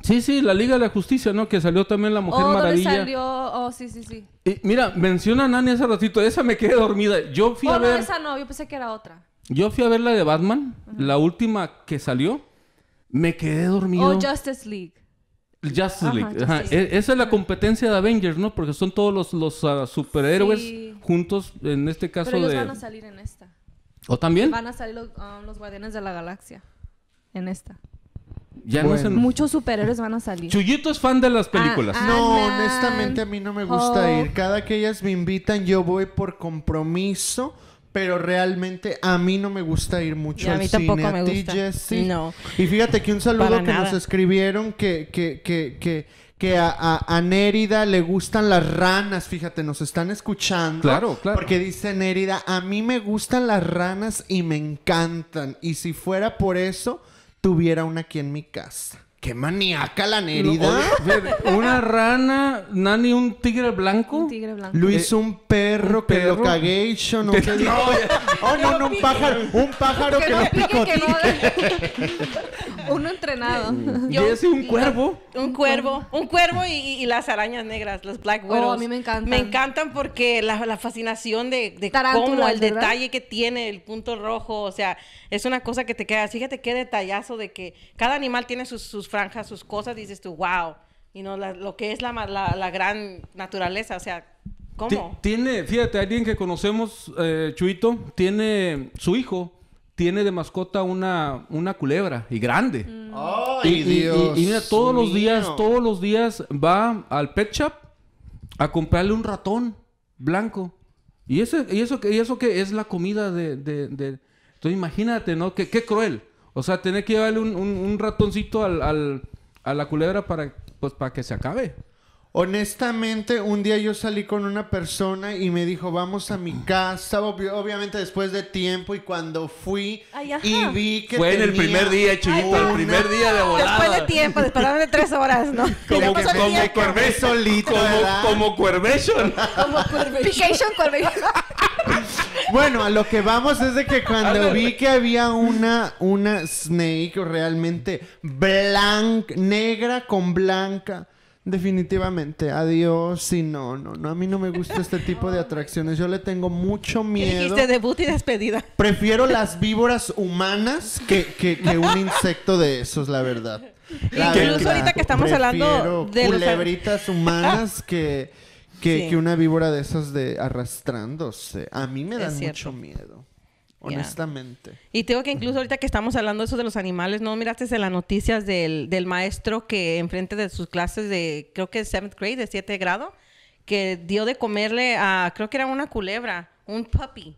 sí, sí, la Liga de la Justicia, ¿no? Que salió también la oh, Mujer oh, Maravilla. salió? Oh, sí, sí, sí. mira, menciona a Nani hace ratito. Esa me quedé dormida. Yo fui oh, a ver... no, esa no. Yo pensé que era otra. Yo fui a ver la de Batman. La última que salió. Me quedé dormido. Oh, Justice League. Justice League. E-, esa es la competencia de Avengers, ¿no? Porque son todos los, ah, superhéroes juntos, en este caso Pero van a salir en esta. O también. Van a salir um, los, Guardianes de la Galaxia en esta. Ya Muchos superhéroes van a salir. Chuyito es fan de las ah, películas. Ah, no, honestamente a mí no me gusta oh. ir. Cada que ellas me invitan, yo voy por compromiso. Pero realmente a mí no me gusta ir mucho y a al mí cine. Tampoco me gusta. No. Y fíjate que un saludo que nos escribieron que, que, que que a, Nérida le gustan las ranas, fíjate, nos están escuchando. Claro, claro. Porque dice Nérida, a mí me gustan las ranas y me encantan. Y si fuera por eso, tuviera una aquí en mi casa. ¡Qué maníaca la Nérida! una rana, Nani, un tigre blanco. Luis, eh, un perro que lo cagué yo, no sé. oh, no, un pájaro. Un pájaro que, Uno entrenado. un cuervo. Un cuervo. Un cuervo y, las arañas negras, los Black Widows. Oh, a mí me encantan. Me encantan porque la, la fascinación de, cómo, el detalle que tiene, el punto rojo, o sea, es una cosa que te queda. Fíjate qué detallazo de que cada animal tiene sus, franjas, sus cosas, dices tú, wow. Y no, lo que es la, la, gran naturaleza, o sea, ¿Cómo? Tiene, fíjate, alguien que conocemos, eh, Chuito, tiene su hijo, tiene de mascota una, una culebra y grande. Mm. ¡Ay, y, Dios! mira, todos los días, todos los días va al pet shop a comprarle un ratón blanco. Y, ese, y, eso, y eso que es la comida de, de, Entonces imagínate, ¿no? Qué, cruel. O sea, tener que llevarle un, un, un ratoncito al, al, a la culebra para, pues, para que se acabe. Honestamente, un día yo salí con una persona y me dijo, vamos a mi casa, obviamente después de tiempo, y cuando fui y vi que... Fue en el primer día, chulito. el primer día de volada. Después de tiempo, después de tres horas, ¿no? Como, que como cuervé solito, Como, como cuervation. Como cuervation. Bueno, a lo que vamos es de que cuando vi que había una, una snake realmente blanca, negra con blanca Definitivamente, adiós. Sí, no, no, no. A mí no me gusta este tipo de atracciones. Yo le tengo mucho miedo. Y debut y despedida. Prefiero las víboras humanas que, que, un insecto de esos, la verdad. Incluso ahorita que estamos hablando de culebritas humanas que, que, una víbora de esas de arrastrándose. A mí me da mucho miedo honestamente. Y tengo que incluso ahorita que estamos hablando eso de los animales, ¿no miraste en las noticias del, del maestro que enfrente de sus clases de, creo que 7th grade, de 7 grado, que dio de comerle a, creo que era una culebra, un puppy.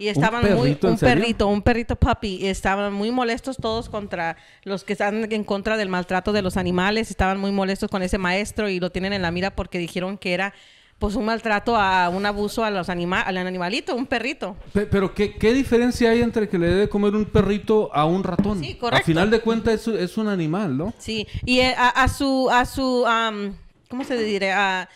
Y estaban muy, un perrito, un perrito puppy. Y estaban muy molestos todos contra los que están en contra del maltrato de los animales. Estaban muy molestos con ese maestro y lo tienen en la mira porque dijeron que era pues un maltrato a un abuso a los animales al animalito, un perrito. pero ¿qué, ¿qué, diferencia hay entre que le debe comer un perrito a un ratón? Sí, correcto. Al final de cuentas es, es un animal, ¿no? Sí, y eh, a, su, a su ¿cómo se diría? A,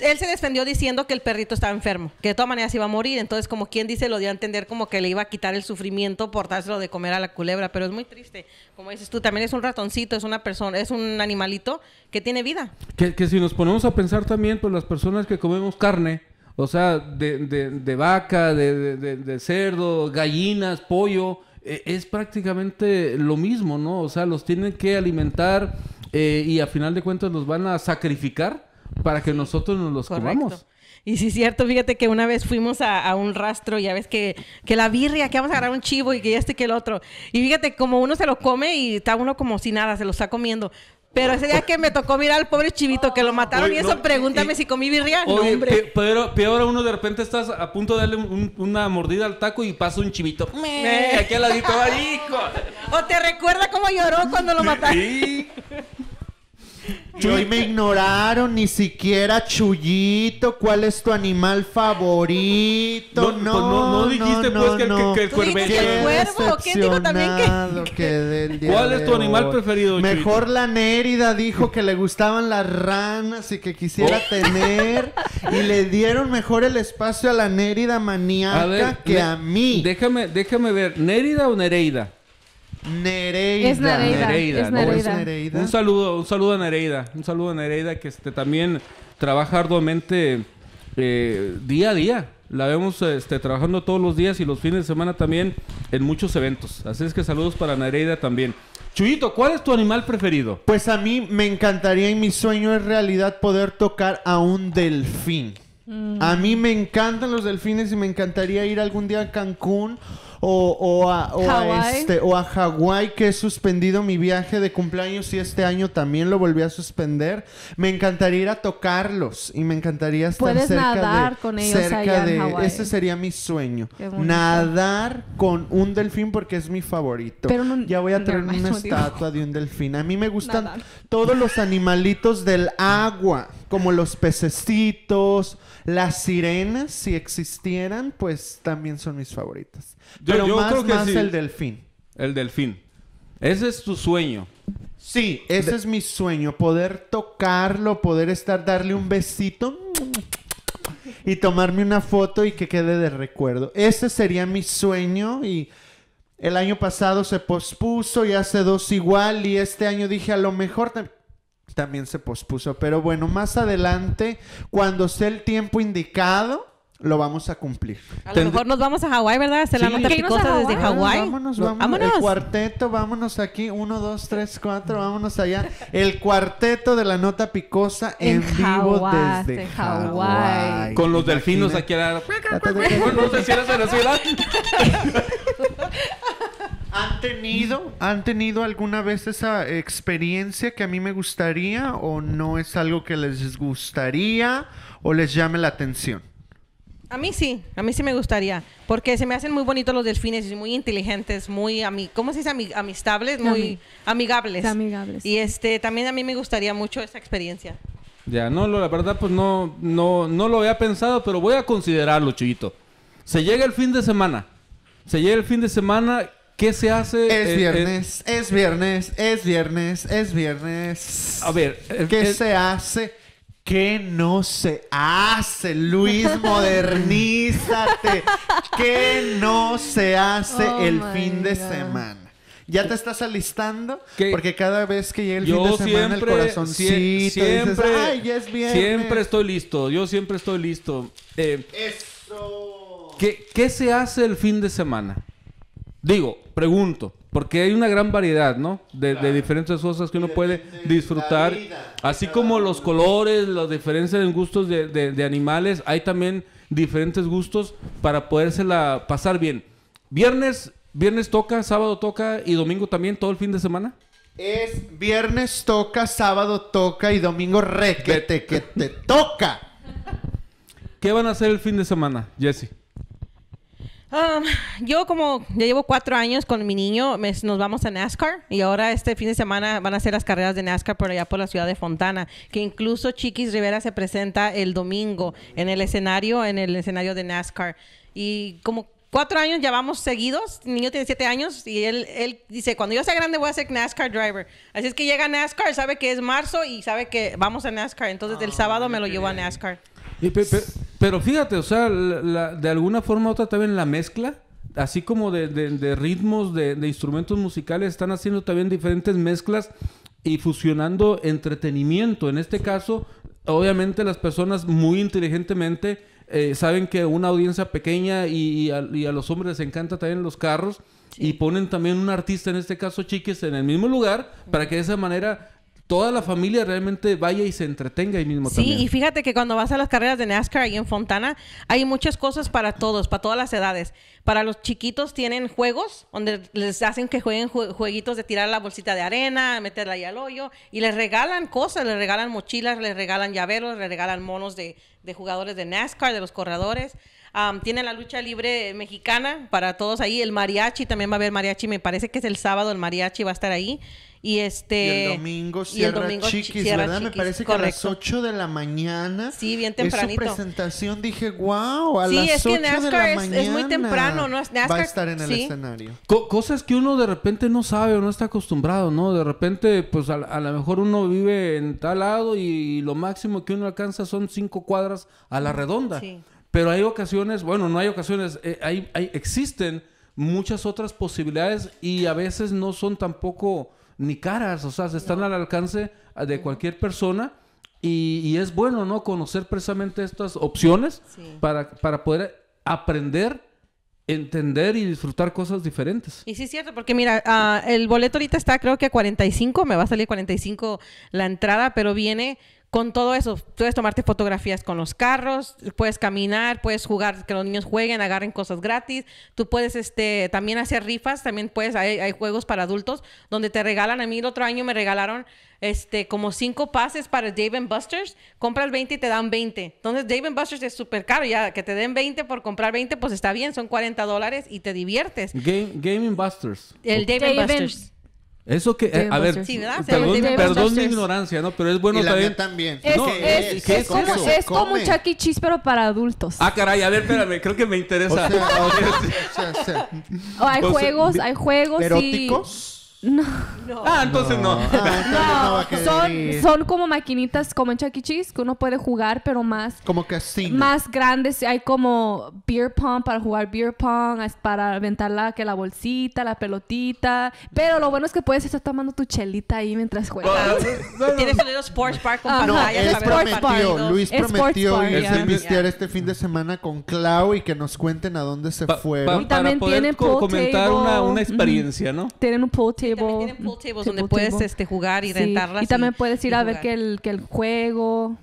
él se defendió diciendo que el perrito estaba enfermo, que de todas maneras iba a morir. Entonces, como quien dice, lo dio a entender como que le iba a quitar el sufrimiento por dárselo de comer a la culebra. Pero es muy triste. Como dices tú, también es un ratoncito, es una persona, es un animalito que tiene vida. Que, si nos ponemos a pensar también, pues las personas que comemos carne, o sea, de, vaca, de, cerdo, gallinas, pollo, e, es prácticamente lo mismo, ¿no? O sea, los tienen que alimentar eh, y a final de cuentas los van a sacrificar para que nosotros nos los comamos. Y sí, es cierto, fíjate que una vez fuimos a, un rastro, ya ves que, que, la birria, que vamos a agarrar un chivo y que este que el otro. Y fíjate, como uno se lo come y está uno como si nada, se lo está comiendo. Pero ese día que me tocó mirar al pobre chivito que lo mataron y eso, pregúntame si comí birria. Oye, hombre. Pero peor uno de repente estás a punto de darle una mordida al taco y pasa un chivito. Aquí al ladito, hijo. O te recuerda cómo lloró cuando lo mataron. Sí. Y me ignoraron, ni siquiera Chuyito. ¿cuál es tu animal favorito? No, no, no, no, dijiste pues que, que, el cuervo. ¿Quién dijo también que.? ¿Cuál es tu animal preferido? Mejor la Nérida dijo que le gustaban las ranas y que quisiera oh. tener. y le dieron mejor el espacio a la Nérida maníaca que a mí. Déjame, déjame ver, ¿Nérida o Nereida? Nereida. Es Nereida. Un saludo, un saludo a Nereida. Un saludo a Nereida que este, también trabaja arduamente eh, día a día. La vemos este, trabajando todos los días y los fines de semana también en muchos eventos. Así es que saludos para Nereida también. Chuyito, ¿cuál es tu animal preferido? Pues a mí me encantaría y mi sueño es realidad poder tocar a un delfín. Mm. A mí me encantan los delfines y me encantaría ir algún día a Cancún o, a, o este, o a Hawái que he suspendido mi viaje de cumpleaños y este año también lo volví a suspender. Me encantaría ir a tocarlos y me encantaría estar cerca de, ellos cerca de, Ese sería mi sueño. Nadar con un delfín porque es mi favorito. ya voy a tener una estatua de un delfín. A mí me gustan todos los animalitos del agua como los pececitos, las sirenas, si existieran, pues también son mis favoritas. Pero más, el delfín. El delfín. Ese es tu sueño. Sí, ese es mi sueño, poder tocarlo, poder estar, darle un besito y tomarme una foto y que quede de recuerdo. Ese sería mi sueño y el año pasado se pospuso y hace dos igual y este año dije a lo mejor también se pospuso. Pero bueno, más adelante, cuando sea el tiempo indicado, lo vamos a cumplir. A lo mejor nos vamos a Hawái, ¿verdad? Hacer la nota picosa desde Hawái. Vámonos, vámonos, El cuarteto, vámonos aquí. Uno, dos, tres, cuatro, vámonos allá. El cuarteto de la nota picosa en, vivo desde Hawái. Con los delfinos aquí a la... No ¿Han tenido, ¿Han tenido alguna vez esa experiencia que a mí me gustaría o no es algo que les gustaría o les llame la atención? A mí sí, a mí sí me gustaría, porque se me hacen muy bonitos los delfines, muy inteligentes, muy, mí, ¿cómo se dice? amistables, muy amigables. Amigables. Y este, también a mí me gustaría mucho esa experiencia. Ya, no, la verdad, pues no, no, no lo había pensado, pero voy a considerarlo, chiquito. Se llega el fin de semana. Se llega el fin de semana ¿Qué se hace? Es viernes, es viernes, es viernes, es viernes. A ver, ¿qué se hace? ¿Qué no se hace, Luis? Modernízate. ¿Qué no se hace oh el fin de semana? ¿Ya te estás alistando? Porque cada vez que llega el fin de semana siempre, el corazoncito siempre, Ay, ya es viernes. Siempre estoy listo. Yo siempre estoy listo. Eh, Eso. ¿Qué se hace el fin de semana? Digo, pregunto, porque hay una gran variedad, ¿no? De, diferentes cosas que uno puede disfrutar. así como los colores, las diferencias en gustos de, animales, hay también diferentes gustos para podérsela pasar bien. Viernes, viernes toca, sábado toca y domingo también, todo el fin de semana. Es viernes toca, sábado toca y domingo requete que te toca. ¿Qué van a hacer el fin de semana, Jesse? Um, yo como ya llevo cuatro años con mi niño, nos vamos a NASCAR y ahora este fin de semana van a hacer las carreras de NASCAR por allá por la ciudad de Fontana, que incluso Chiquis Rivera se presenta el domingo en el escenario, en el escenario de NASCAR. Y como cuatro años ya vamos seguidos. Mi niño tiene siete años y él, él, dice, cuando yo sea grande voy a ser NASCAR driver. Así es que llega NASCAR, sabe que es marzo y sabe que vamos a NASCAR. Entonces el ah, sábado me lo llevo a NASCAR. Y, pero fíjate, o sea, de alguna forma u otra también la mezcla, así como de, ritmos, de, instrumentos musicales, están haciendo también diferentes mezclas y fusionando entretenimiento. En este caso, obviamente las personas muy inteligentemente eh, saben que una audiencia pequeña y, a, los hombres les encanta también los carros. Y ponen también un artista, en este caso Chiquis, en el mismo lugar, para que de esa manera toda la familia realmente vaya y se entretenga ahí mismo sí, también. Sí, y fíjate que cuando vas a las carreras de NASCAR ahí en Fontana, hay muchas cosas para todos, para todas las edades. Para los chiquitos tienen juegos donde les hacen que jueguen jueguitos de tirar la bolsita de arena, meterla ahí al hoyo, y les regalan cosas, les regalan mochilas, les regalan llaveros, les regalan monos de, de jugadores de NASCAR, de los corredores tiene la lucha libre mexicana para todos ahí. El mariachi también va a haber mariachi. Me parece que es el sábado el mariachi va a estar ahí. Y este. el domingo cierra el domingo Chiquis, ¿verdad? Me parece que a las 8 de la mañana. Sí, bien tempranito. En su presentación dije, wow, a las es 8 que NASCAR de la es, mañana. Es muy temprano, ¿no? NASCAR, va a estar en el escenario. cosas que uno de repente no sabe o no está acostumbrado, ¿no? De repente, pues a, a lo mejor uno vive en tal lado y lo máximo que uno alcanza son 5 cuadras a la redonda. Sí. Pero hay ocasiones, bueno, no hay ocasiones, eh, hay, hay, existen muchas otras posibilidades y a veces no son tampoco ni caras, o sea, están al alcance de cualquier persona y, es bueno, ¿no? Conocer precisamente estas opciones para, para poder aprender entender y disfrutar cosas diferentes. Y sí es cierto, porque mira, ah, el boleto ahorita está creo que a 45, me va a salir 45 la entrada, pero viene con todo eso, puedes tomarte fotografías con los carros, puedes caminar, puedes jugar, que los niños jueguen, agarren cosas gratis. Tú puedes este, también hacer rifas, también puedes, hay, juegos para adultos donde te regalan. A mí el otro año me regalaron este, como cinco pases para Dave and Buster's. Compras 20 y te dan 20. Entonces, Dave and Buster's es súper caro. Ya que te den 20 por comprar 20, pues está bien, son 40 dólares y te diviertes. Game, Busters. El Dave and Busters. Eso que, eh, a ver, perdón, mi ignorancia, ¿no? Pero es bueno también. Es, como, como, e. Cheese, pero para adultos. Ah, caray, a ver, espérame, creo que me interesa. O sea, o hay juegos, hay juegos. ¿Eróticos? Y... No. Ah, entonces no. Ah, no. no. son, como maquinitas como en Chuck e. Cheese que uno puede jugar, pero más. Como casino. Más grandes. Hay como beer pong para jugar beer pong, para aventar la, que la bolsita, la pelotita. Pero lo bueno es que puedes estar tomando tu chelita ahí mientras juegas. Tienes un sports park. con prometió, Luis prometió irse este fin de semana con Clau y que nos cuenten a dónde se fue también para poder comentar una, experiencia, ¿no? Tienen un pool table. También tienen pool tables donde puedes este, jugar y rentarlas. Y, también puedes ir a ver que el, que el juego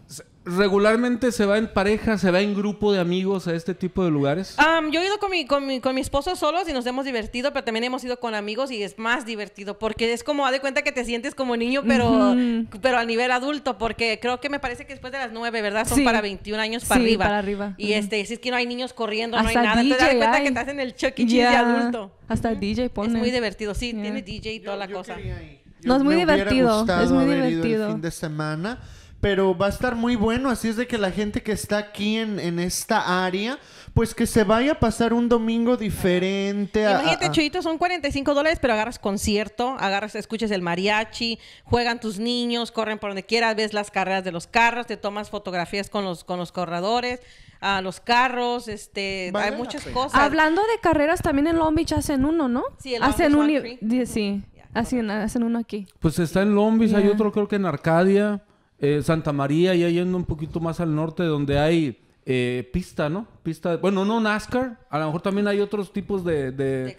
regularmente se va en pareja, se va en grupo de amigos a este tipo de lugares? yo he ido con mi, esposo solos y nos hemos divertido, pero también hemos ido con amigos y es más divertido porque es como, haz de cuenta que te sientes como niño, pero, pero a nivel adulto, porque creo que me parece que después de las nueve, ¿verdad? Son para 21 años para sí, arriba. para arriba. Y este, si es que no hay niños corriendo, no hay nada. DJ cuenta que estás en el chucky de adulto. Hasta el DJ pone. Es muy divertido, sí, tiene DJ y toda la cosa. no, es muy divertido. Es muy divertido. el fin de semana pero va a estar muy bueno, así es de que la gente que está aquí en, esta área, pues que se vaya a pasar un domingo diferente. A, Imagínate, son 45 dólares, pero agarras concierto, agarras, escuchas el mariachi, juegan tus niños, corren por donde quieras, ves las carreras de los carros, te tomas fotografías con los, con los corredores a los carros, este, hay muchas cosas. Hablando de carreras, también en Long hacen uno, ¿no? Sí, hacen sí, hacen, hacen, uno aquí. Pues está en Long hay otro creo que en Arcadia. Eh, Santa María, y yendo un poquito más al norte, donde hay eh, pista, ¿no? Pista, bueno, no NASCAR, a lo mejor también hay otros tipos de,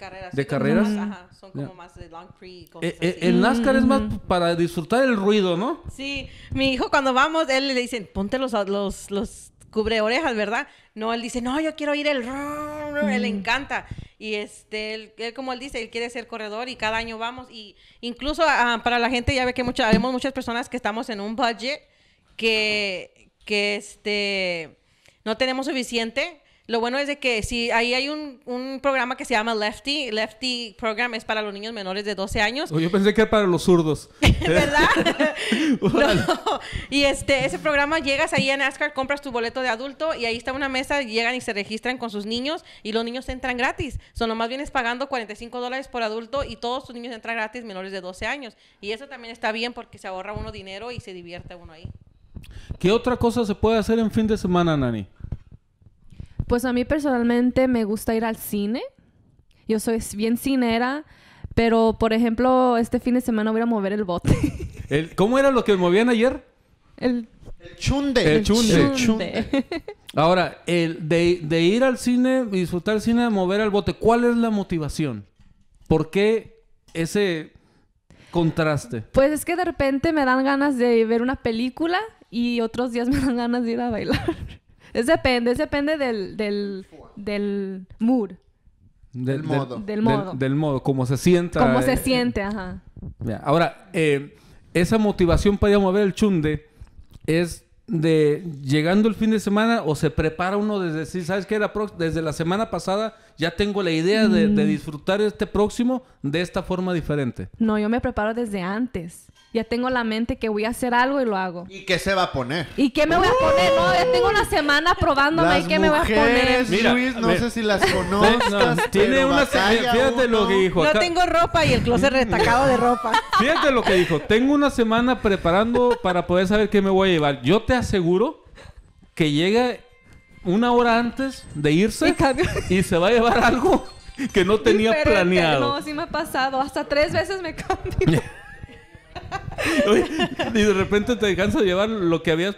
carreras. son como más de long free, eh, El NASCAR es más mm. para disfrutar el ruido, ¿no? Sí, mi hijo cuando vamos, él le dicen, ponte los, los, los cubre orejas, ¿verdad? No, él dice, no, yo quiero ir el... Mm. Él le encanta. Y este, él, como él dice, él quiere ser corredor y cada año vamos. Y incluso ah, para la gente ya ve que muchas vemos muchas personas que estamos en un budget que, que este, no tenemos suficiente lo bueno es de que si ahí hay un, programa que se llama Lefty, Lefty Program es para los niños menores de 12 años. Oh, yo pensé que era para los zurdos. ¿Verdad? Y este, ese programa llegas ahí en NASCAR, compras tu boleto de adulto y ahí está una mesa, llegan y se registran con sus niños y los niños entran gratis. Son nomás vienes pagando 45 dólares por adulto y todos sus niños entran gratis menores de 12 años. Y eso también está bien porque se ahorra uno dinero y se divierte uno ahí. ¿Qué otra cosa se puede hacer en fin de semana, Nani? Pues a mí personalmente me gusta ir al cine. Yo soy bien cinera, pero por ejemplo, este fin de semana voy a mover el bote. ¿Cómo era lo que movían ayer? El, chunde. El chunde. Ahora, el de, ir al cine, disfrutar el cine, mover el bote, ¿cuál es la motivación? ¿Por qué ese contraste? Pues es que de repente me dan ganas de ver una película y otros días me dan ganas de ir a bailar. Es depende, es depende del, del, del mood. Del, modo. Del, modo. Del, modo, cómo se sienta. Como se eh, siente, ajá. Ahora, eh, esa motivación para ir a mover el chunde es de llegando el fin de semana o se prepara uno desde si ¿sabes que La desde la semana pasada ya tengo la idea de, de, mm. disfrutar este próximo de esta forma diferente. No, yo me preparo desde antes ya tengo la mente que voy a hacer algo y lo hago. ¿Y qué se va a poner? ¿Y qué me voy a ¡Uh! poner? No, ya tengo una semana probándome qué me voy a poner. Mira, Luis, no sé si las conoces. No, tiene una semana. Fíjate lo que dijo. Acá. No tengo ropa y el closet retacado de ropa. Fíjate lo que dijo. Tengo una semana preparando para poder saber qué me voy a llevar. Yo te aseguro que llega una hora antes de irse y, se va a llevar algo que no tenía planeado. No, sí me ha pasado. Hasta tres veces me cambio. y de repente te dejan de llevar lo que habías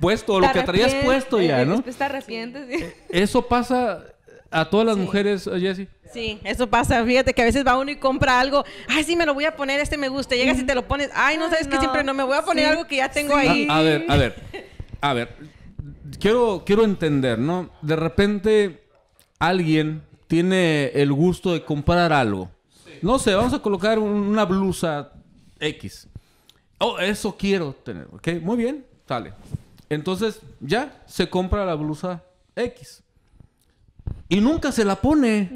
puesto o lo que traías puesto ya, ¿no? Después te eh, Eso pasa a todas las mujeres, Jessy. Sí, eso pasa. Fíjate que a veces va uno y compra algo. Ay, sí, me lo voy a poner, este me gusta. Llegas y te lo pones. Ay, no sabes que siempre no me voy a poner algo que ya tengo ahí. A, ver, a ver. A ver. Quiero, quiero entender, ¿no? De repente alguien tiene el gusto de comprar algo. No sé, vamos a colocar una blusa X. Oh, eso quiero tener, ¿ok? Muy bien, sale. Entonces, ya, se compra la blusa X. Y nunca se la pone.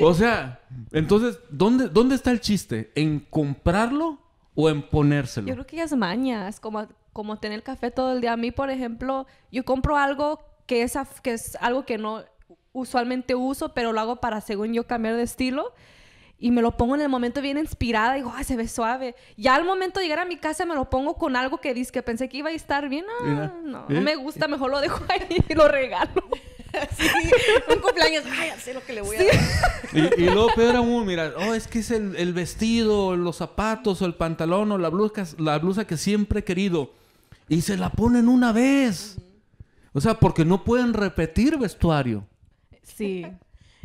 O sea, entonces, ¿dónde, ¿dónde está el chiste? ¿En comprarlo o en ponérselo? Yo creo que ya es mañas, como, como tener café todo el día. A mí, por ejemplo, yo compro algo que es, que es algo que no usualmente uso, pero lo hago para, según yo, cambiar de estilo y me lo pongo en el momento bien inspirada, digo, ay, se ve suave. Ya al momento de llegar a mi casa me lo pongo con algo que dice pensé que iba a estar bien. Ah, no, ¿eh? no, me gusta, mejor lo dejo ahí y lo regalo. Sí, un cumpleaños, ay, sé lo que le voy a dar. Y, luego Pedro aún, mira, oh, es que es el, vestido, los zapatos, o el pantalón, o la blusa, la blusa que siempre he querido. Y se la ponen una vez. O sea, porque no pueden repetir vestuario. Sí.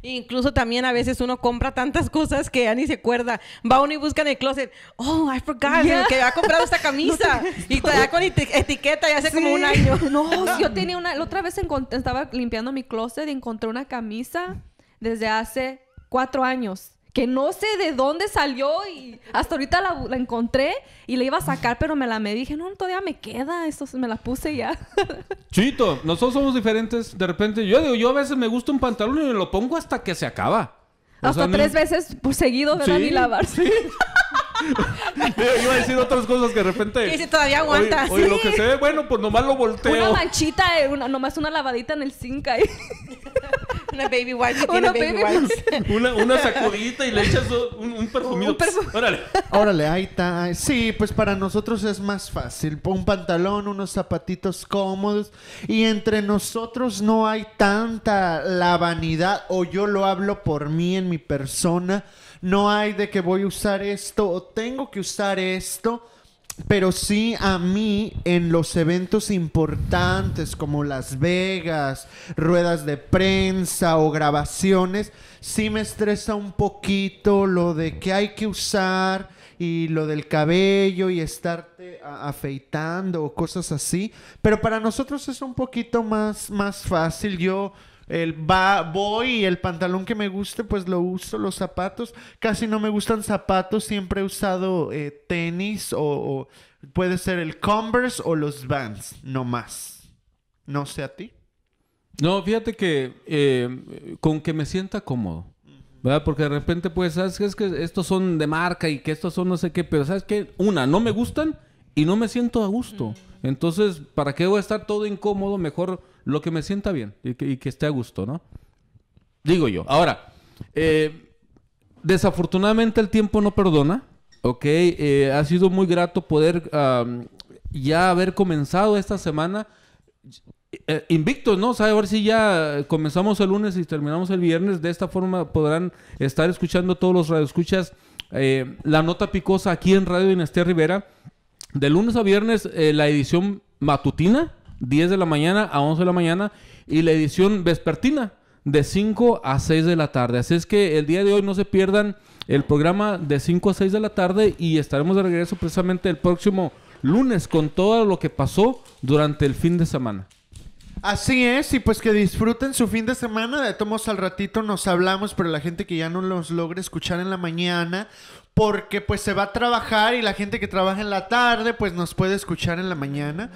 Incluso también a veces uno compra tantas cosas que ya ni se acuerda. Va uno y busca en el closet, oh, I forgot, que ha comprado esta camisa. y todavía con etiqueta ya hace como un año. No, yo tenía una, la otra vez estaba limpiando mi closet y encontré una camisa desde hace cuatro años que no sé de dónde salió y hasta ahorita la, encontré y la iba a sacar, pero me la me dije, no, todavía me queda, esto me la puse ya. Chito, nosotros somos diferentes. De repente, yo digo, yo a veces me gusta un pantalón y me lo pongo hasta que se acaba. hasta tres veces por pues, seguido, de lavarse. Sí. yo iba a decir otras cosas que de repente. Y si todavía aguanta. Oye, lo que se bueno, pues nomás lo volteo. Una manchita, eh, una, nomás una lavadita en el zinc ahí. Una baby Una sacudita y le echas un, perfumito Órale. Órale, ahí está. Sí, pues para nosotros es más fácil. Un pantalón, unos zapatitos cómodos. Y entre nosotros no hay tanta la vanidad, o yo lo hablo por mí en mi persona. No hay de que voy a usar esto o tengo que usar esto pero sí a mí en los eventos importantes como Las Vegas, ruedas de prensa o grabaciones, sí me estresa un poquito lo de que hay que usar y lo del cabello y estarte afeitando o cosas así. Pero para nosotros es un poquito más, más fácil. Yo el va, voy el pantalón que me guste, pues lo uso, los zapatos. Casi no me gustan zapatos, siempre he usado eh, tenis o, puede ser el Converse o los Vans, no más. No sé a ti. No, fíjate que eh, con que me sienta cómodo. ¿Verdad? Porque de repente, pues, ¿sabes Es que estos son de marca y que estos son no sé qué, pero ¿sabes que Una, no me gustan y no me siento a gusto. Entonces, ¿para qué voy a estar todo incómodo? Mejor lo que me sienta bien y que, esté a gusto, ¿no? Digo yo. Ahora, eh, desafortunadamente el tiempo no perdona, ¿ok? Eh, ha sido muy grato poder ya haber comenzado esta semana invicto, eh, invictos, ¿no? O a ver si ya comenzamos el lunes y terminamos el viernes. De esta forma podrán estar escuchando todos los radioescuchas la nota picosa aquí en Radio Dinastía Rivera. De lunes a viernes la edición matutina 10 de la mañana a 11 de la mañana y la edición vespertina de 5 a 6 de la tarde. Así es que el día de hoy no se pierdan el programa de 5 a 6 de la tarde y estaremos de regreso precisamente el próximo lunes con todo lo que pasó durante el fin de semana. Así es, y pues que disfruten su fin de semana. De tomos al ratito nos hablamos, pero la gente que ya no los logre escuchar en la mañana, porque pues se va a trabajar y la gente que trabaja en la tarde, pues nos puede escuchar en la mañana.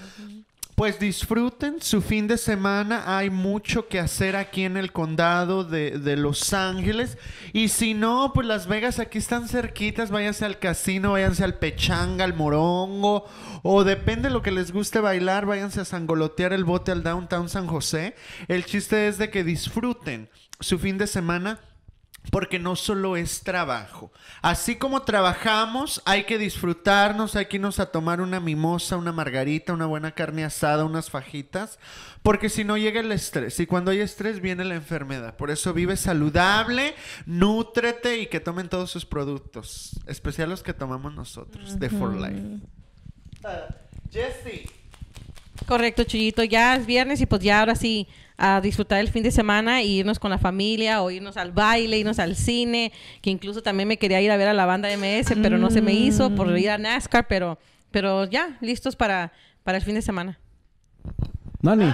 Pues disfruten su fin de semana. Hay mucho que hacer aquí en el condado de, Los Ángeles. Y si no, pues Las Vegas aquí están cerquitas. Váyanse al casino, váyanse al pechanga, al morongo. O depende de lo que les guste bailar, váyanse a sangolotear el bote al downtown San José. El chiste es de que disfruten su fin de semana porque no solo es trabajo. Así como trabajamos, hay que disfrutarnos, hay que irnos a tomar una mimosa, una margarita, una buena carne asada, unas fajitas, porque si no llega el estrés, y cuando hay estrés viene la enfermedad. Por eso vive saludable, nútrete y que tomen todos sus productos, especial los que tomamos nosotros, de For Life. Jesse. Correcto, Chuyito, ya es viernes y pues ya ahora sí a disfrutar el fin de semana e irnos con la familia o irnos al baile, irnos al cine, que incluso también me quería ir a ver a la banda MS, pero no se me hizo por mm. ir a NASCAR, pero, pero ya, listos para, para el fin de semana. Nani.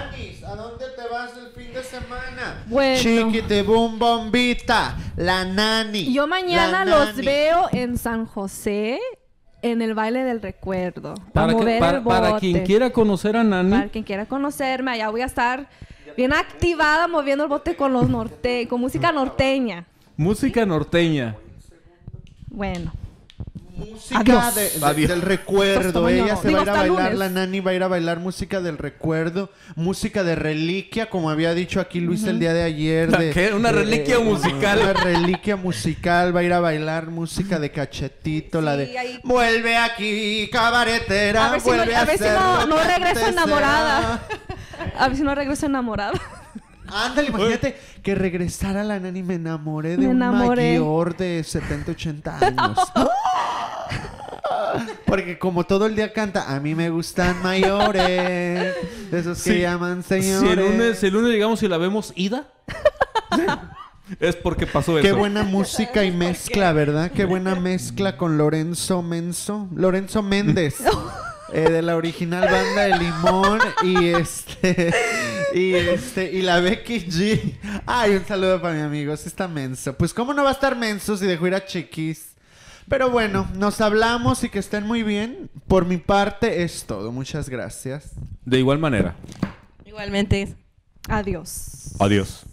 ¿A dónde te vas el fin de semana? Bueno. Chiquite, boom, bombita. La nani. Yo mañana los veo en San José en el baile del recuerdo. Para, mover el bote. para, quien quiera conocer a Nani. Para quien quiera conocerme, allá voy a estar bien activada moviendo el bote con los norte, con música norteña. Música norteña. Bueno música del recuerdo. Ella se va a ir a bailar, la nani va a ir a bailar música del recuerdo, música de reliquia, como había dicho aquí Luis el día de ayer. De, ¿Qué? ¿Una reliquia musical? Una reliquia musical, va a ir a bailar música de cachetito, la de... Vuelve aquí, cabaretera, a ver si no, no, regreso enamorada. a ver si no regreso enamorada. Ándale, imagínate que regresara la nani. Me enamoré de un mayor de 70, 80 años. Porque como todo el día canta, a mí me gustan mayores, esos que llaman señores. Si el, lunes, llegamos y la vemos ida, es porque pasó eso. Qué buena música y mezcla, ¿verdad? Qué buena mezcla con Lorenzo Menso. Lorenzo Méndez. Eh, de la original banda de Limón y este y este y la Becky G. Ay, un saludo para mi amigo, está menso. Pues cómo no va a estar menso si dejó ir a Chiquis. Pero bueno, nos hablamos y que estén muy bien. Por mi parte es todo. Muchas gracias. De igual manera. Igualmente. Adiós. Adiós.